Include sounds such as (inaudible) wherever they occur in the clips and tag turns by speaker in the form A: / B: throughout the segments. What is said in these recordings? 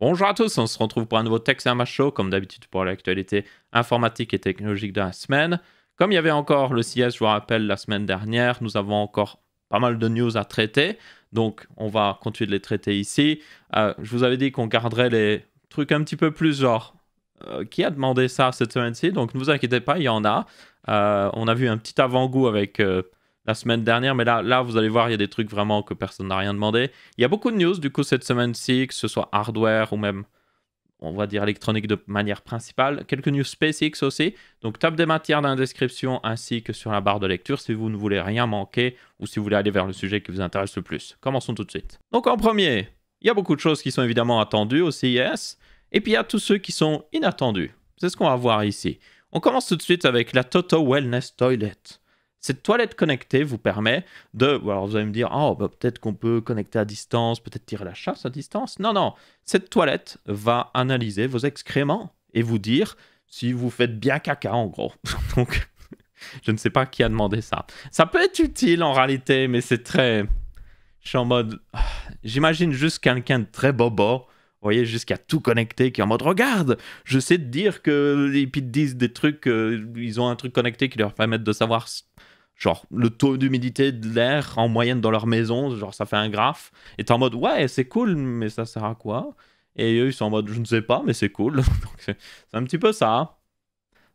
A: Bonjour à tous, on se retrouve pour un nouveau texte un comme d'habitude pour l'actualité informatique et technologique de la semaine. Comme il y avait encore le CIS, je vous rappelle, la semaine dernière, nous avons encore pas mal de news à traiter, donc on va continuer de les traiter ici. Euh, je vous avais dit qu'on garderait les trucs un petit peu plus genre euh, qui a demandé ça cette semaine-ci, donc ne vous inquiétez pas, il y en a. Euh, on a vu un petit avant-goût avec la semaine dernière, mais là, là, vous allez voir, il y a des trucs vraiment que personne n'a rien demandé. Il y a beaucoup de news, du coup, cette semaine-ci, que ce soit hardware ou même, on va dire, électronique de manière principale. Quelques news SpaceX aussi. Donc, tape des matières dans la description ainsi que sur la barre de lecture si vous ne voulez rien manquer ou si vous voulez aller vers le sujet qui vous intéresse le plus. Commençons tout de suite. Donc, en premier, il y a beaucoup de choses qui sont évidemment attendues au CIS. E et puis, il y a tous ceux qui sont inattendus. C'est ce qu'on va voir ici. On commence tout de suite avec la Toto Wellness Toilette. Cette toilette connectée vous permet de. Alors vous allez me dire, oh, bah, peut-être qu'on peut connecter à distance, peut-être tirer la chasse à distance. Non, non. Cette toilette va analyser vos excréments et vous dire si vous faites bien caca en gros. (laughs) Donc, je ne sais pas qui a demandé ça. Ça peut être utile en réalité, mais c'est très. Je suis en mode. Ah, j'imagine juste quelqu'un de très bobo vous voyez, jusqu'à tout connecter, qui est en mode regarde, je sais te dire que. les puis disent des trucs, euh, ils ont un truc connecté qui leur permet de savoir genre le taux d'humidité de l'air en moyenne dans leur maison, genre ça fait un graphe, et en mode ouais c'est cool, mais ça sert à quoi Et eux ils sont en mode je ne sais pas, mais c'est cool. (laughs) c'est un petit peu ça.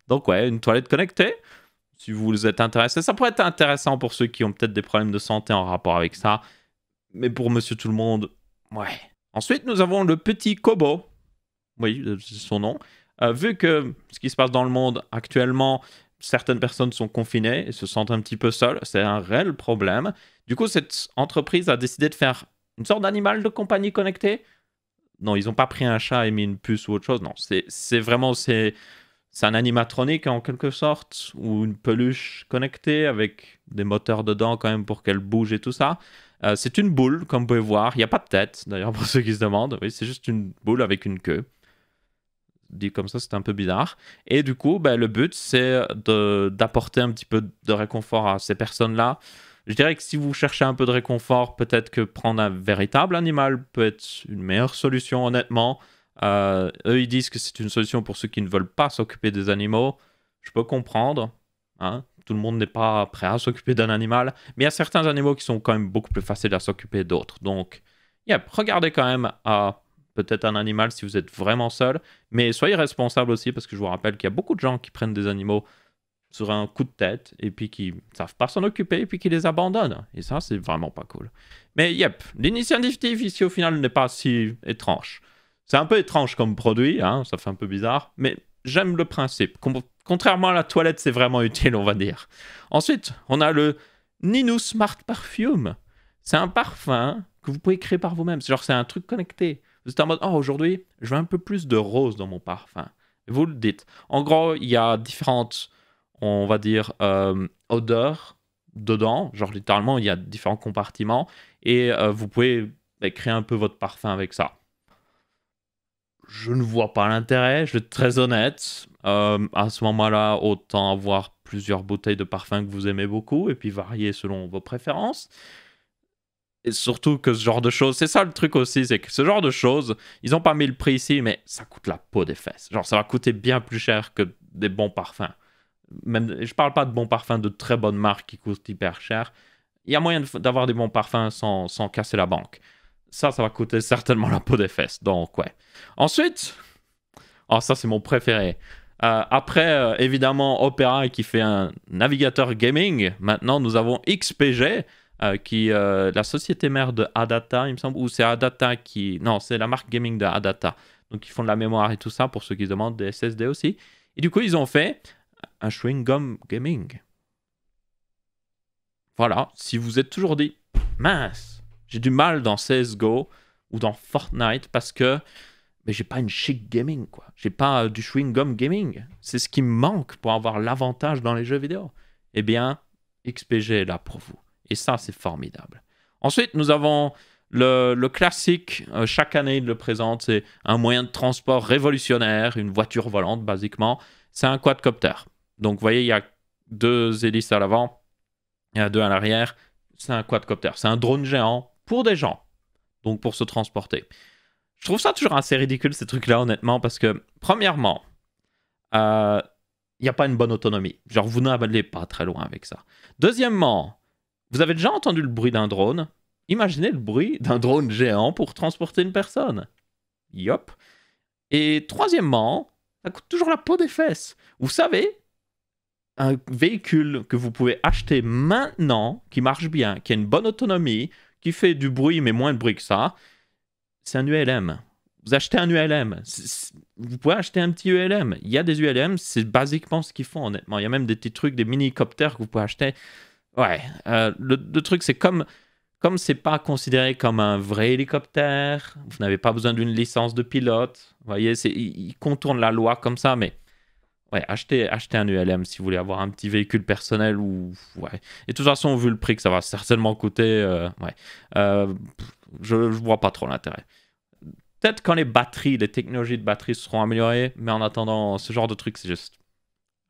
A: Donc ouais, une toilette connectée, si vous êtes intéressé, ça pourrait être intéressant pour ceux qui ont peut-être des problèmes de santé en rapport avec ça, mais pour Monsieur Tout le Monde, ouais. Ensuite nous avons le petit Kobo, oui euh, c'est son nom. Euh, vu que ce qui se passe dans le monde actuellement, certaines personnes sont confinées et se sentent un petit peu seules. C'est un réel problème. Du coup, cette entreprise a décidé de faire une sorte d'animal de compagnie connecté. Non, ils n'ont pas pris un chat et mis une puce ou autre chose. Non, c'est vraiment c'est un animatronique en quelque sorte ou une peluche connectée avec des moteurs dedans quand même pour qu'elle bouge et tout ça. Euh, c'est une boule, comme vous pouvez voir. Il n'y a pas de tête, d'ailleurs, (laughs) pour ceux qui se demandent. Oui, c'est juste une boule avec une queue dit comme ça, c'est un peu bizarre. Et du coup, bah, le but, c'est d'apporter un petit peu de réconfort à ces personnes-là. Je dirais que si vous cherchez un peu de réconfort, peut-être que prendre un véritable animal peut être une meilleure solution, honnêtement. Euh, eux, ils disent que c'est une solution pour ceux qui ne veulent pas s'occuper des animaux. Je peux comprendre. Hein Tout le monde n'est pas prêt à s'occuper d'un animal. Mais il y a certains animaux qui sont quand même beaucoup plus faciles à s'occuper d'autres. Donc, yep, regardez quand même à euh, peut-être un animal si vous êtes vraiment seul. Mais soyez responsable aussi, parce que je vous rappelle qu'il y a beaucoup de gens qui prennent des animaux sur un coup de tête et puis qui ne savent pas s'en occuper et puis qui les abandonnent. Et ça, c'est vraiment pas cool. Mais yep, l'initiative ici au final n'est pas si étrange. C'est un peu étrange comme produit, hein, ça fait un peu bizarre, mais j'aime le principe. Contrairement à la toilette, c'est vraiment utile, on va dire. Ensuite, on a le Nino Smart Perfume. C'est un parfum que vous pouvez créer par vous-même. Genre, c'est un truc connecté. Vous êtes en mode, oh, aujourd'hui, je veux un peu plus de rose dans mon parfum. Vous le dites. En gros, il y a différentes, on va dire, euh, odeurs dedans. Genre, littéralement, il y a différents compartiments. Et euh, vous pouvez bah, créer un peu votre parfum avec ça. Je ne vois pas l'intérêt, je vais être très honnête. Euh, à ce moment-là, autant avoir plusieurs bouteilles de parfum que vous aimez beaucoup et puis varier selon vos préférences surtout que ce genre de choses, c'est ça le truc aussi, c'est que ce genre de choses, ils n'ont pas mis le prix ici, mais ça coûte la peau des fesses. Genre, ça va coûter bien plus cher que des bons parfums. Même, je parle pas de bons parfums de très bonnes marques qui coûtent hyper cher. Il y a moyen d'avoir des bons parfums sans, casser la banque. Ça, ça va coûter (laughs) certainement la peau des fesses. Donc, ouais. Ensuite, oh, ça, c'est mon préféré. Euh, après, euh, évidemment, Opera qui fait un navigateur gaming. Maintenant, nous avons XPG. Euh, qui euh, la société mère de Adata, il me semble, ou c'est Adata qui... Non, c'est la marque gaming de Adata. Donc ils font de la mémoire et tout ça pour ceux qui demandent des SSD aussi. Et du coup, ils ont fait un chewing gum gaming. Voilà, si vous êtes toujours dit, mince, j'ai du mal dans CSGO ou dans Fortnite parce que mais j'ai pas une chic gaming quoi. J'ai pas euh, du chewing gum gaming. C'est ce qui me manque pour avoir l'avantage dans les jeux vidéo. Eh bien, XPG est là pour vous. Et ça, c'est formidable. Ensuite, nous avons le, classique, euh, chaque année, il le présente, c'est un moyen de transport révolutionnaire, une voiture volante, basiquement. C'est un quadcopter. Donc, vous voyez, il y a deux hélices à l'avant, il y a deux à l'arrière. C'est un quadcopter. C'est un drone géant pour des gens, donc pour se transporter. Je trouve ça toujours assez ridicule, ces trucs-là, honnêtement, parce que, premièrement, euh, il n'y a pas une bonne autonomie. Genre, vous n'allez pas très loin avec ça. Deuxièmement, vous avez déjà entendu le bruit d'un drone Imaginez le bruit d'un drone géant pour transporter une personne. Yop. Et troisièmement, ça coûte toujours la peau des fesses. Vous savez, un véhicule que vous pouvez acheter maintenant, qui marche bien, qui a une bonne autonomie, qui fait du bruit mais moins de bruit que ça, c'est un ULM. Vous achetez un ULM, vous pouvez acheter un petit ULM. Il y a des ULM, c'est basiquement ce qu'ils font honnêtement. Il y a même des petits trucs, des mini copters que vous pouvez acheter. Ouais, euh, le, truc c'est comme comme c'est pas considéré comme un vrai hélicoptère, vous n'avez pas besoin d'une licence de pilote. Vous voyez, ils contournent la loi comme ça, mais ouais, achetez, achetez un ULM si vous voulez avoir un petit véhicule personnel ou ouais. Et de toute façon, vu le prix que ça va certainement coûter, euh, ouais, euh, je, je vois pas trop l'intérêt. Peut-être quand les batteries, les technologies de batteries seront améliorées, mais en attendant, ce genre de truc c'est juste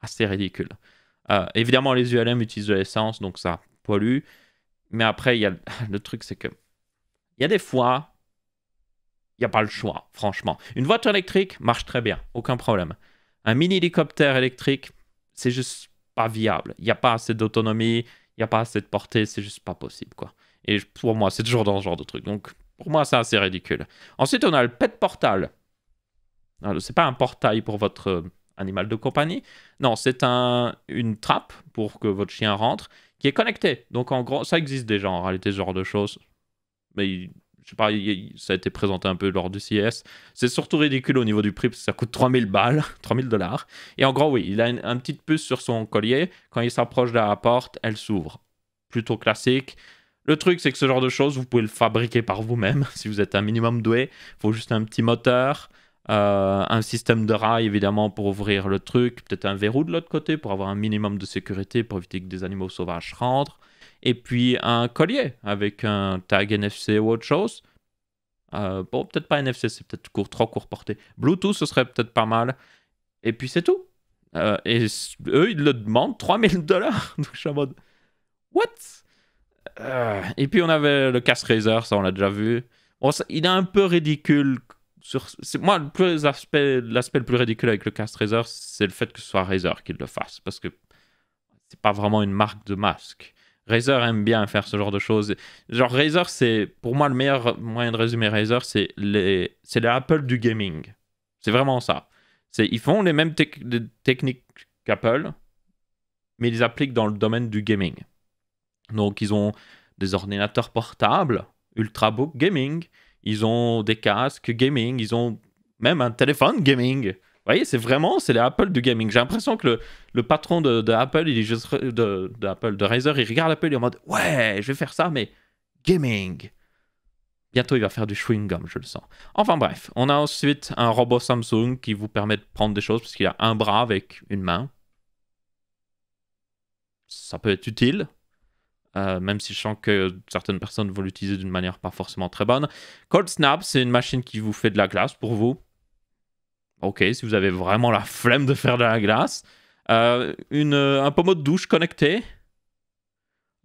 A: assez ridicule. Euh, évidemment, les ULM utilisent de l'essence, donc ça pollue. Mais après, il y a... (laughs) le truc, c'est que il y a des fois, il n'y a pas le choix, franchement. Une voiture électrique marche très bien, aucun problème. Un mini-hélicoptère électrique, c'est juste pas viable. Il n'y a pas assez d'autonomie, il n'y a pas assez de portée, c'est juste pas possible, quoi. Et pour moi, c'est toujours dans ce genre de truc. Donc, pour moi, c'est assez ridicule. Ensuite, on a le pet portal. C'est pas un portail pour votre animal de compagnie. Non, c'est un, une trappe pour que votre chien rentre qui est connectée. Donc en gros, ça existe déjà en réalité ce genre de choses. Mais je sais pas, ça a été présenté un peu lors du CES. C'est surtout ridicule au niveau du prix parce que ça coûte 3000 balles, 3000 (laughs) dollars. Et en gros, oui, il a une, une, petite puce sur son collier. Quand il s'approche de la porte, elle s'ouvre. Plutôt classique. Le truc, c'est que ce genre de choses, vous pouvez le fabriquer par vous-même (laughs) si vous êtes un minimum doué. Il faut juste un petit moteur. Euh, un système de rail évidemment pour ouvrir le truc, peut-être un verrou de l'autre côté pour avoir un minimum de sécurité pour éviter que des animaux sauvages rentrent, et puis un collier avec un tag NFC ou autre chose. Euh, bon, peut-être pas NFC, c'est peut-être court, trop court porté. Bluetooth, ce serait peut-être pas mal. Et puis c'est tout. Euh, et eux, ils le demandent 3000 dollars. (laughs) Donc je what Et puis on avait le casse Razer, ça on l'a déjà vu. il est un peu ridicule moi, le aspect, l'aspect le plus ridicule avec le cast Razer, c'est le fait que ce soit Razer qui le fasse, parce que c'est pas vraiment une marque de masque. Razer aime bien faire ce genre de choses. Genre Razer, c'est pour moi le meilleur moyen de résumer Razer, c'est les, c'est les du gaming. C'est vraiment ça. C'est, ils font les mêmes techniques qu'Apple, mais ils les appliquent dans le domaine du gaming. Donc ils ont des ordinateurs portables, ultrabook gaming, ils ont des casques gaming, ils ont même un téléphone gaming. Vous voyez, c'est vraiment, c'est l'Apple du gaming. J'ai l'impression que le, le patron de, Apple, il est juste, de, Apple, de Razer, il regarde Apple, il est en mode, ouais, je vais faire ça, mais gaming. Bientôt, il va faire du chewing gum, je le sens. Enfin bref, on a ensuite un robot Samsung qui vous permet de prendre des choses parce qu'il a un bras avec une main. Ça peut être utile, euh, même si je sens que certaines personnes vont l'utiliser d'une manière pas forcément très bonne. Cold Snap, c'est une machine qui vous fait de la glace pour vous. Ok, si vous avez vraiment la flemme de faire de la glace. Euh, une, euh, un pommeau de douche connecté.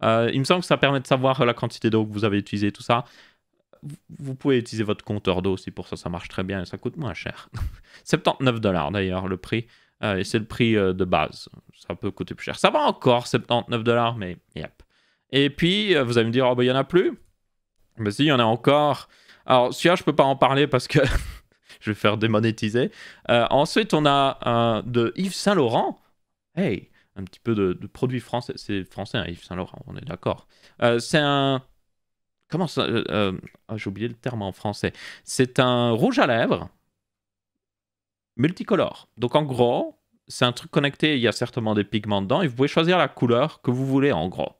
A: il me semble que ça permet de savoir la quantité d'eau que vous avez utilisée, tout ça. Vous pouvez utiliser votre compteur d'eau aussi pour ça, ça marche très bien et ça coûte moins cher. 79 (laughs) dollars d'ailleurs le prix. et c'est le prix de base. Ça peut coûter plus cher. Ça va encore 79 dollars, mais yep. Et puis, euh, vous allez me dire, oh, bah, il n'y en a plus. Mais si, il y en a encore. Alors, celui-là, je ne peux pas en parler parce que (laughs) je vais faire démonétiser. Euh, ensuite, on a un de Yves Saint-Laurent. Hey, un petit peu de, de produits français. C'est français, hein, Yves Saint-Laurent, on est d'accord. Euh, c'est un. Comment ça ah, J'ai oublié le terme en français. C'est un rouge à lèvres multicolore. Donc, en gros, c'est un truc connecté. Il y a certainement des pigments dedans et vous pouvez choisir la couleur que vous voulez, en gros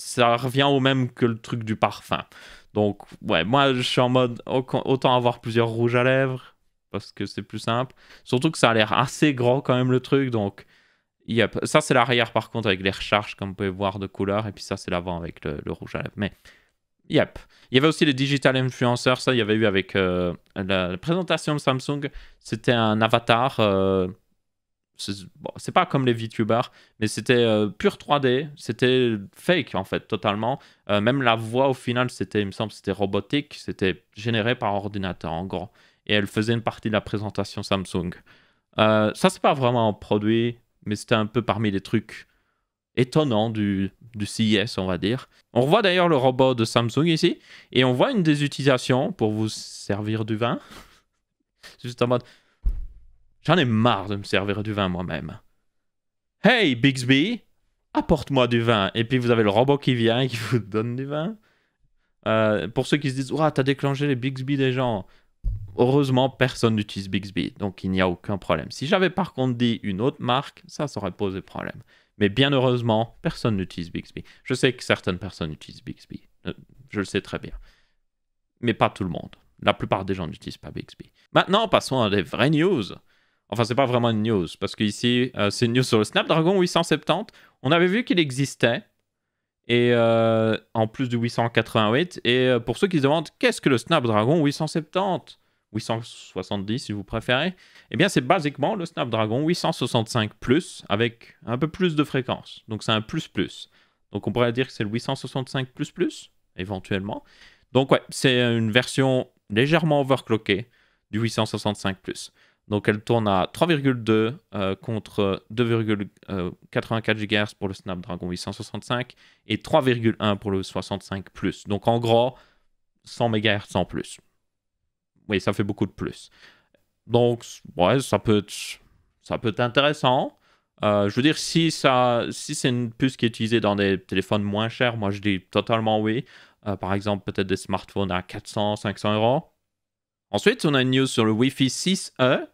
A: ça revient au même que le truc du parfum. Donc, ouais, moi, je suis en mode autant avoir plusieurs rouges à lèvres parce que c'est plus simple. Surtout que ça a l'air assez grand quand même le truc. Donc, yep. ça, c'est l'arrière par contre avec les recharges, comme vous pouvez voir, de couleur. Et puis ça, c'est l'avant avec le, rouge à lèvres. Mais, yep. Il y avait aussi les digital influencers. Ça, il y avait eu avec euh, la, présentation de Samsung. C'était un avatar. Euh, c'est pas comme les VTubers, mais c'était euh, pur 3D, c'était fake en fait, totalement. Euh, même la voix au final, c'était, il me semble, c'était robotique, c'était généré par ordinateur en gros. Et elle faisait une partie de la présentation Samsung. Euh, ça, c'est pas vraiment un produit, mais c'était un peu parmi les trucs étonnants du, du e on va dire. On voit d'ailleurs le robot de Samsung ici, et on voit une des utilisations pour vous servir du vin. (laughs) Juste en mode, J'en ai marre de me servir du vin moi-même. Hey, Bixby, apporte-moi du vin. Et puis vous avez le robot qui vient et qui (laughs) vous donne du vin. Euh, pour ceux qui se disent, ouah, t'as déclenché les Bixby des gens. Heureusement, personne n'utilise Bixby, donc il n'y a aucun problème. Si j'avais par contre dit une autre marque, ça, ça aurait posé problème. Mais bien heureusement, personne n'utilise Bixby. Je sais que certaines personnes utilisent Bixby. Euh, je le sais très bien. Mais pas tout le monde. La plupart des gens n'utilisent pas Bixby. Maintenant, passons à des vraies news. Enfin, c'est pas vraiment une news, parce qu'ici, euh, c'est une news sur le Snapdragon 870. On avait vu qu'il existait, et euh, en plus du 888. Et euh, pour ceux qui se demandent, qu'est-ce que le Snapdragon 870 870 si vous préférez, eh bien c'est basiquement le Snapdragon 865 Plus avec un peu plus de fréquence. Donc c'est un plus plus. Donc on pourrait dire que c'est le 865 Plus Plus, éventuellement. Donc ouais, c'est une version légèrement overclockée du 865 Plus. Donc elle tourne à 3,2 euh, contre 2,84 GHz pour le Snapdragon 865 et 3,1 pour le 65 Plus. Donc en gros, 100 MHz en plus. Oui, ça fait beaucoup de plus. Donc, ouais, ça peut être, ça peut être intéressant. Euh, je veux dire, si, ça, si c'est une puce qui est utilisée dans des téléphones moins chers, moi je dis totalement oui. Euh, par exemple, peut-être des smartphones à 400, 500 euros. Ensuite, on a une news sur le Wi-Fi 6E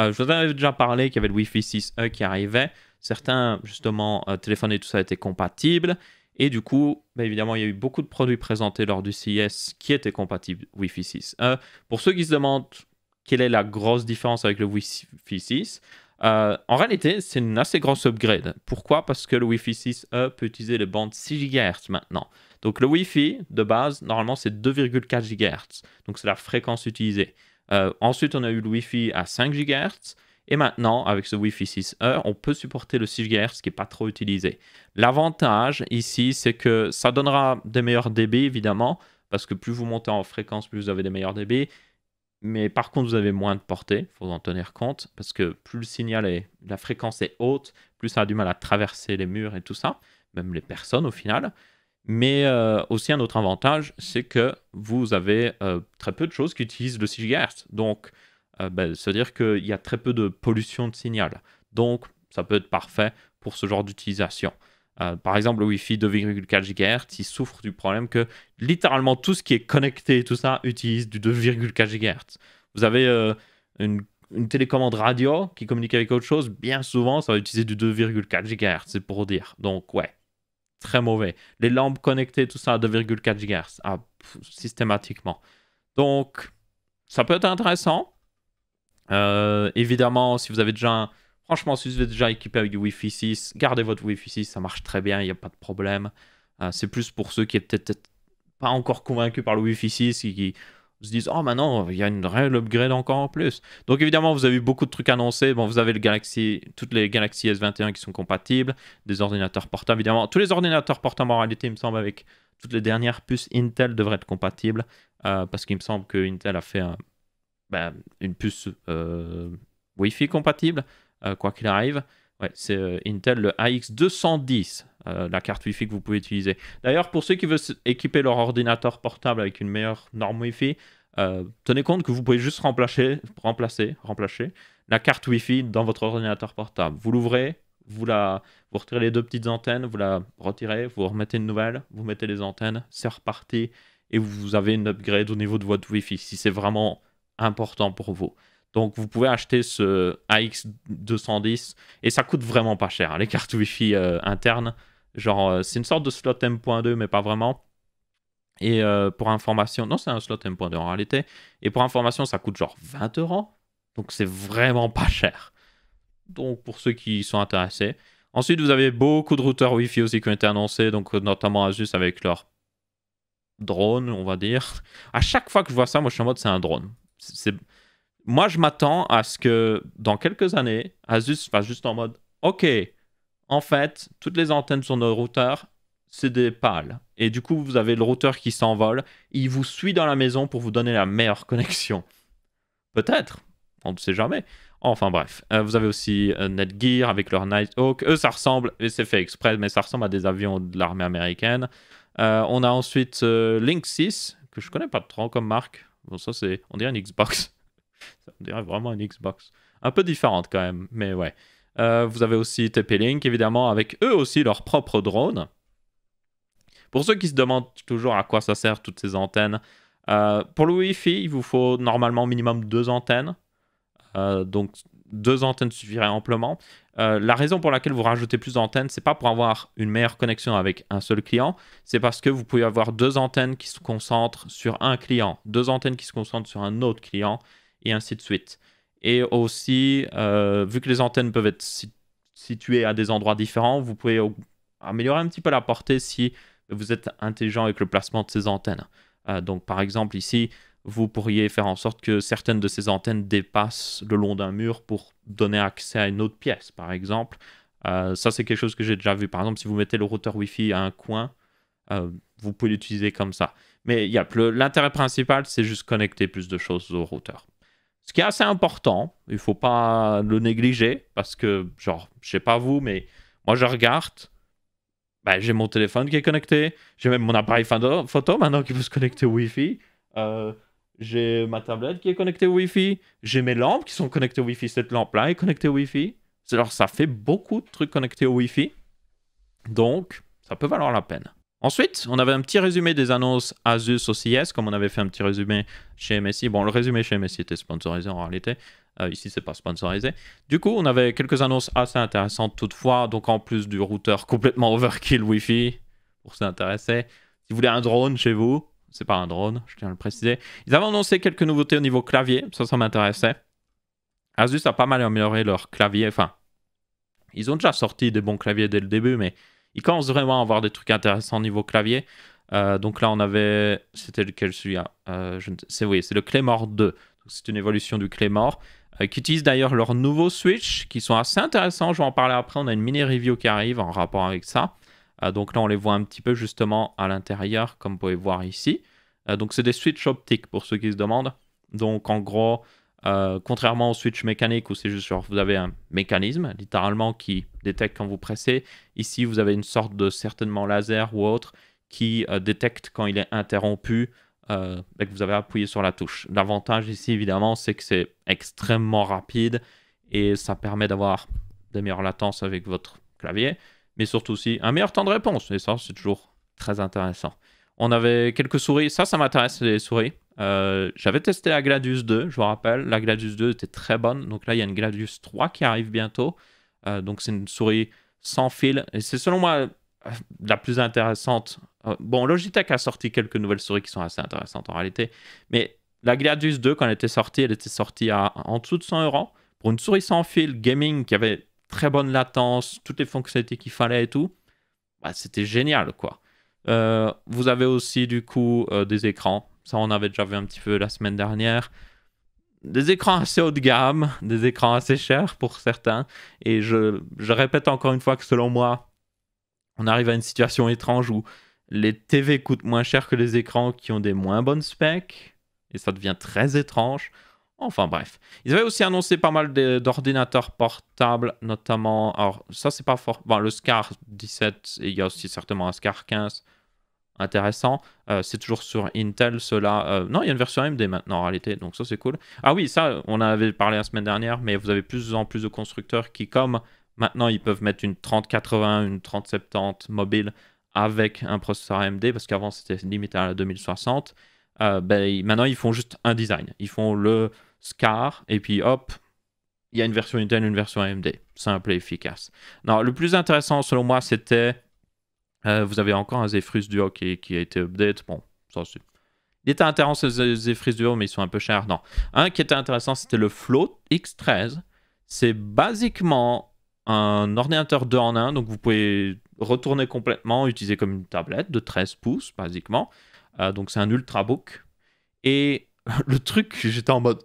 A: euh, je vous avais déjà parlé qu'il y avait le Wi-Fi 6E qui arrivait. Certains, justement, euh, téléphones et tout ça étaient compatibles. Et du coup, bah, évidemment, il y a eu beaucoup de produits présentés lors du CIS qui étaient compatibles Wi-Fi 6. e pour ceux qui se demandent quelle est la grosse différence avec le Wi-Fi 6, e, euh, en réalité, c'est une assez grosse upgrade. Pourquoi Parce que le Wi-Fi 6E peut utiliser les bandes 6 GHz maintenant. Donc le Wi-Fi, de base, normalement, c'est 2,4 GHz. Donc c'est la fréquence utilisée. Euh, ensuite, on a eu le Wi-Fi à 5 GHz. Et maintenant, avec ce Wi-Fi 6E, on peut supporter le 6 GHz qui n'est pas trop utilisé. L'avantage ici, c'est que ça donnera des meilleurs débits, évidemment, parce que plus vous montez en fréquence, plus vous avez des meilleurs débits. Mais par contre, vous avez moins de portée, il faut en tenir compte, parce que plus le signal est, la fréquence est haute, plus ça a du mal à traverser les murs et tout ça, même les personnes au final. Mais euh, aussi un autre avantage, c'est que vous avez euh, très peu de choses qui utilisent le 6 GHz. Donc, euh, ben, c'est-à-dire qu'il y a très peu de pollution de signal. Donc, ça peut être parfait pour ce genre d'utilisation. par exemple, le Wi-Fi 2,4 GHz, il souffre du problème que littéralement tout ce qui est connecté et tout ça utilise du 2,4 GHz. Vous avez une une télécommande radio qui communique avec autre chose, bien souvent, ça va utiliser du 2,4 GHz, c'est pour dire. Donc, ouais, très mauvais. Les lampes connectées, tout ça à 2,4 GHz, ah, systématiquement. Donc, ça peut être intéressant. Euh, évidemment, si vous avez déjà Franchement, si vous êtes déjà équipé avec du Wi-Fi 6, gardez votre Wi-Fi 6, ça marche très bien, il n'y a pas de problème. Euh, c'est plus pour ceux qui étaient peut-être pas encore convaincus par le Wi-Fi 6 qui se disent oh maintenant il y a une réelle upgrade encore en plus. Donc évidemment vous avez eu beaucoup de trucs annoncés. Bon vous avez le Galaxy, toutes les Galaxy S21 qui sont compatibles, des ordinateurs portables évidemment, tous les ordinateurs portables en réalité il me semble avec toutes les dernières puces Intel devraient être compatibles euh, parce qu'il me semble que Intel a fait ben, une puce euh, Wi-Fi compatible euh, quoi qu'il arrive. Ouais, c'est euh, Intel, le AX210, euh, la carte Wi-Fi que vous pouvez utiliser. D'ailleurs, pour ceux qui veulent équiper leur ordinateur portable avec une meilleure norme Wi-Fi, euh, tenez compte que vous pouvez juste remplacer, remplacer, remplacer la carte Wi-Fi dans votre ordinateur portable. Vous l'ouvrez, vous, la, vous retirez les deux petites antennes, vous la retirez, vous remettez une nouvelle, vous mettez les antennes, c'est reparti, et vous avez une upgrade au niveau de votre Wi-Fi, si c'est vraiment important pour vous. Donc vous pouvez acheter ce AX210 et ça coûte vraiment pas cher. Hein, les cartes Wi-Fi euh, internes, genre euh, c'est une sorte de slot M.2 mais pas vraiment. Et euh, pour information, non c'est un slot M.2 en réalité. Et pour information, ça coûte genre 20 euros. Donc c'est vraiment pas cher. Donc pour ceux qui sont intéressés. Ensuite, vous avez beaucoup de routeurs Wi-Fi aussi qui ont été annoncés, donc notamment Asus avec leur drone, on va dire. À chaque fois que je vois ça, moi je suis en mode c'est un drone. C'est moi, je m'attends à ce que dans quelques années, Asus fasse juste en mode OK, en fait, toutes les antennes sur nos routeurs, c'est des pales. Et du coup, vous avez le routeur qui s'envole. Il vous suit dans la maison pour vous donner la meilleure (laughs) connexion. Peut-être. On ne sait jamais. Enfin bref. Euh, vous avez aussi euh, Netgear avec leur Nighthawk. Eux, ça ressemble, et c'est fait exprès, mais ça ressemble à des avions de l'armée américaine. Euh, on a ensuite Link 6, que je connais pas trop comme marque. Bon, ça, c'est. On dirait une Xbox. Ça me dirait vraiment une Xbox. Un peu différente quand même, mais ouais. Euh, vous avez aussi TP-Link, évidemment, avec eux aussi leur propre drone. Pour ceux qui se demandent toujours à quoi ça sert toutes ces antennes, euh, pour le Wi-Fi, il vous faut normalement minimum deux antennes. Euh, donc deux antennes suffiraient amplement. la raison pour laquelle vous rajoutez plus d'antennes, c'est pas pour avoir une meilleure connexion avec un seul client, c'est parce que vous pouvez avoir deux antennes qui se concentrent sur un client, deux antennes qui se concentrent sur un autre client, et ainsi de suite. Et aussi, euh, vu que les antennes peuvent être situées à des endroits différents, vous pouvez améliorer un petit peu la portée si vous êtes intelligent avec le placement de ces antennes. Euh, donc par exemple ici, vous pourriez faire en sorte que certaines de ces antennes dépassent le long d'un mur pour donner accès à une autre pièce, par exemple. Euh, ça, c'est quelque chose que j'ai déjà vu. Par exemple, si vous mettez le routeur Wi-Fi à un coin, vous pouvez l'utiliser comme ça. Mais l'intérêt principal, c'est juste connecter plus de choses au routeur. Ce qui est assez important, il ne faut pas le négliger, parce que, genre, je sais pas vous, mais moi je regarde, ben, j'ai mon téléphone qui est connecté, j'ai même mon appareil photo maintenant qui peut se connecter au Wi-Fi. Euh, j'ai ma tablette qui est connectée au Wi-Fi. J'ai mes lampes qui sont connectées au Wi-Fi. Cette lampe-là est connectée au Wi-Fi. Alors, ça fait beaucoup de trucs connectés au Wi-Fi. Donc, ça peut valoir la peine. Ensuite, on avait un petit résumé des annonces Asus OCS, comme on avait fait un petit résumé chez MSI. Bon, le résumé chez MSI était sponsorisé en réalité. Euh, ici, c'est pas sponsorisé. Du coup, on avait quelques annonces assez intéressantes toutefois. Donc, en plus du routeur complètement overkill Wi-Fi, pour s'intéresser. Si vous voulez un drone chez vous, c'est pas un drone, je tiens à le préciser. Ils avaient annoncé quelques nouveautés au niveau clavier, ça, ça m'intéressait. Asus a pas mal amélioré leur clavier. Enfin, ils ont déjà sorti des bons claviers dès le début, mais il commence vraiment à avoir des trucs intéressants au niveau clavier. Euh, donc là, on avait. C'était lequel celui-là euh, C'est oui, c'est le Claymore 2. C'est une évolution du Claymore euh, qui utilise d'ailleurs leurs nouveaux Switch qui sont assez intéressants. Je vais en parler après. On a une mini review qui arrive en rapport avec ça. Euh, donc là, on les voit un petit peu justement à l'intérieur, comme vous pouvez voir ici. donc c'est des Switch optiques pour ceux qui se demandent. Donc en gros, euh, contrairement au switch mécanique où c'est juste genre vous avez un mécanisme littéralement qui détecte quand vous pressez. Ici, vous avez une sorte de certainement laser ou autre qui euh, détecte quand il est interrompu euh, et que vous avez appuyé sur la touche. L'avantage ici, évidemment, c'est que c'est extrêmement rapide et ça permet d'avoir des meilleures latences avec votre clavier, mais surtout aussi un meilleur temps de réponse. Et ça, c'est toujours très intéressant. On avait quelques souris. Ça, ça m'intéresse, les souris. Euh, j'avais testé la Gladius 2, je vous rappelle. La Gladius 2 était très bonne. Donc là, il y a une Gladius 3 qui arrive bientôt. Euh, donc c'est une souris sans fil. Et c'est selon moi euh, la plus intéressante. bon, Logitech a sorti quelques nouvelles souris qui sont assez intéressantes en réalité. Mais la Gladius 2, quand elle était sortie, elle était sortie à en dessous de 100 euros. Pour une souris sans fil gaming qui avait très bonne latence, toutes les fonctionnalités qu'il fallait et tout, bah, c'était génial quoi. Euh, vous avez aussi du coup euh, des écrans. Ça, on avait déjà vu un petit peu la semaine dernière. Des écrans assez haut de gamme, des écrans assez chers pour certains. Et je, répète encore une fois que selon moi, on arrive à une situation étrange où les TV coûtent moins cher que les écrans qui ont des moins bonnes specs. Et ça devient très étrange. Enfin bref. Ils avaient aussi annoncé pas mal d'ordinateurs portables, notamment. Alors, ça, c'est pas fort. Bon, le SCAR 17, il y a aussi certainement un SCAR 15 intéressant. Euh, c'est toujours sur Intel, cela. Euh, non, il y a une version AMD maintenant en réalité, donc ça c'est cool. Ah oui, ça, on avait parlé la semaine dernière, mais vous avez plus en plus de constructeurs qui, comme maintenant, ils peuvent mettre une 3080, une 3070 mobile avec un processeur AMD, parce qu'avant c'était limité à la 2060. Euh, ben, maintenant, ils font juste un design. Ils font le SCAR, et puis hop, il y a une version Intel, une version AMD. Simple et efficace. Non, le plus intéressant selon moi, c'était euh, vous avez encore un Zephyrus Duo qui, a été update. Bon, ça c'est. Il était intéressant ce Zephyrus Duo, mais ils sont un peu chers. Non. Un qui était intéressant, c'était le Float X13. C'est basiquement un ordinateur 2 en 1, donc vous pouvez retourner complètement, utiliser comme une tablette de 13 pouces, basiquement. Euh, donc c'est un ultrabook. Et (laughs) le truc, j'étais en mode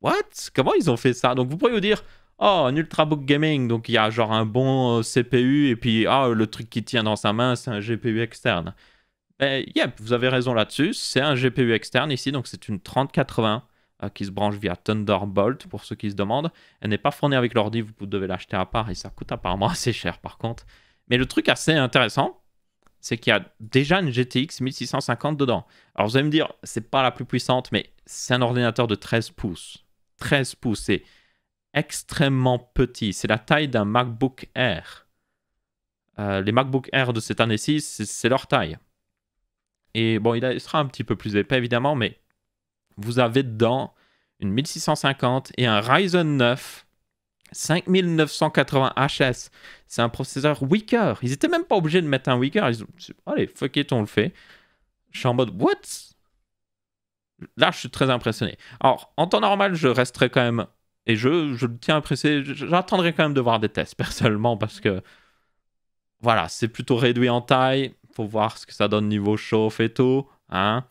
A: What Comment ils ont fait ça Donc vous pourriez vous dire Oh, un Ultrabook Gaming, donc il y a genre un bon euh, CPU et puis ah, le truc qui tient dans sa main, c'est un GPU externe. Et, ben, yep, vous avez raison là-dessus, c'est un GPU externe ici, donc c'est une 3080 euh, qui se branche via Thunderbolt pour ceux qui se demandent. Elle n'est pas fournie avec l'ordi, vous devez l'acheter à part et ça coûte apparemment (laughs) assez cher par contre. Mais le truc assez intéressant, c'est qu'il y a déjà une GTX 1650 dedans. Alors vous allez me dire, c'est pas la plus puissante, mais c'est un ordinateur de 13 pouces. 13 pouces, c'est extrêmement petit. C'est la taille d'un MacBook Air. Euh, les MacBook Air de cette année-ci, c'est leur taille. Et bon, il sera un petit peu plus épais évidemment, mais vous avez dedans une 1650 et un Ryzen 9 5980HS. C'est un processeur weaker. Ils n'étaient même pas obligés de mettre un weaker. Ils ont allez, fuck it, on le fait. Je suis en mode, what Là, je suis très impressionné. Alors, en temps normal, je resterai quand même et je, je tiens à préciser, j'attendrai quand même de voir des tests, (laughs) personnellement, parce que voilà, c'est plutôt réduit en taille. Faut voir ce que ça donne niveau chauffe et tout. Hein.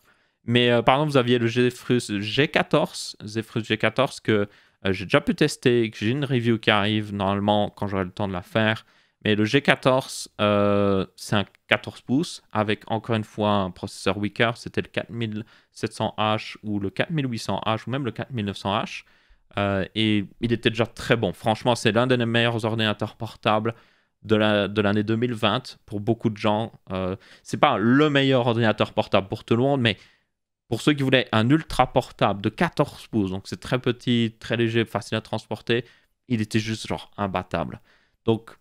A: Mais pardon, euh, par exemple, vous aviez le Zephyrus G14, Zephyrus G14 que euh, j'ai déjà pu tester que j'ai une review qui arrive normalement quand j'aurai le temps de la faire. Mais le G14, euh, c'est un 14 pouces avec encore une fois un processeur weaker, C'était le 4700H ou le 4800H ou même le 4900H. Euh, et il était déjà très bon. Franchement, c'est l'un des meilleurs ordinateurs portables de l'année 2020 pour beaucoup de gens. Euh, c'est pas le meilleur ordinateur portable pour tout le monde, mais pour ceux qui voulaient un ultra portable de 14 pouces, donc c'est très petit, très léger, facile à transporter, il était juste genre imbattable. Donc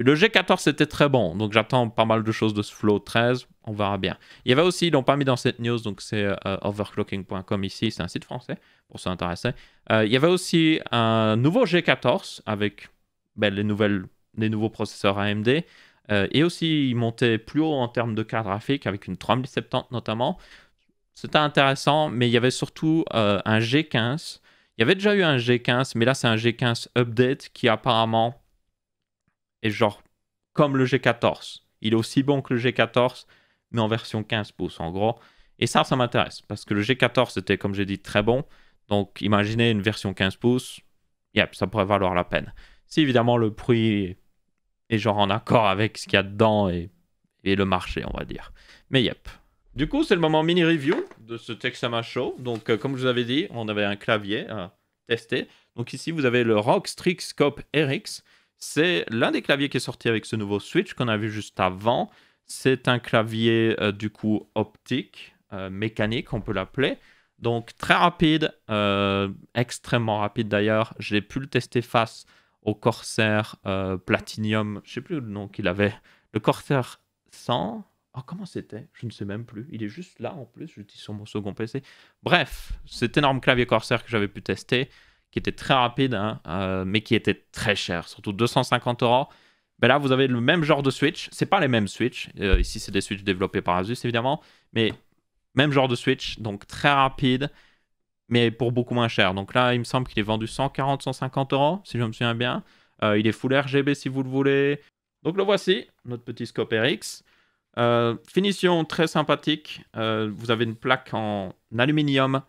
A: le G14 était très bon, donc j'attends pas mal de choses de ce flow 13, on verra bien. Il y avait aussi, ils l'ont pas mis dans cette news, donc c'est euh, overclocking.com ici, c'est un site français pour s'intéresser. Euh, il y avait aussi un nouveau G14 avec ben, les, nouvelles, les nouveaux processeurs AMD. Euh, et aussi, il montait plus haut en termes de carte graphique avec une 3070 notamment. C'était intéressant, mais il y avait surtout un G15. Il y avait déjà eu un G15, mais là c'est un G15 update qui apparemment et genre comme le G14. Il est aussi bon que le G14, mais en version 15 pouces en gros. Et ça, ça m'intéresse, parce que le G14 était, comme j'ai dit, très bon. Donc imaginez une version 15 pouces, yep, ça pourrait valoir la peine. Si évidemment le prix est genre en accord avec ce qu'il y a dedans et, le marché, on va dire. Mais yep. Du coup, c'est le moment mini-review de ce Texama Show. Donc, euh, comme je vous avais dit, on avait un clavier à tester. Donc ici, vous avez le Rock Strix Scope RX. C'est l'un des claviers qui est sorti avec ce nouveau Switch qu'on a vu juste avant. C'est un clavier euh, du coup optique, euh, mécanique, on peut l'appeler. Donc très rapide, euh, extrêmement rapide d'ailleurs. J'ai pu le tester face au Corsair Platinum, je sais plus le nom qu'il avait, le Corsair 100. Oh, comment c'était Je ne sais même plus. Il est juste là en plus, j'utilise sur mon second PC. Bref, cet énorme clavier Corsair que j'avais pu tester qui était très rapide, hein, euh, mais qui était très cher, surtout 250 euros. Ben là, vous avez le même genre de Switch. C'est pas les mêmes Switch. Euh, ici, c'est des Switch développés par Asus, évidemment. Mais même genre de Switch, donc très rapide, mais pour beaucoup moins cher. Donc là, il me semble qu'il est vendu 140, 150 euros, si je me souviens bien. Euh, il est full RGB si vous le voulez. Donc le voici, notre petit scope RX. finition très sympathique. vous avez une plaque en aluminium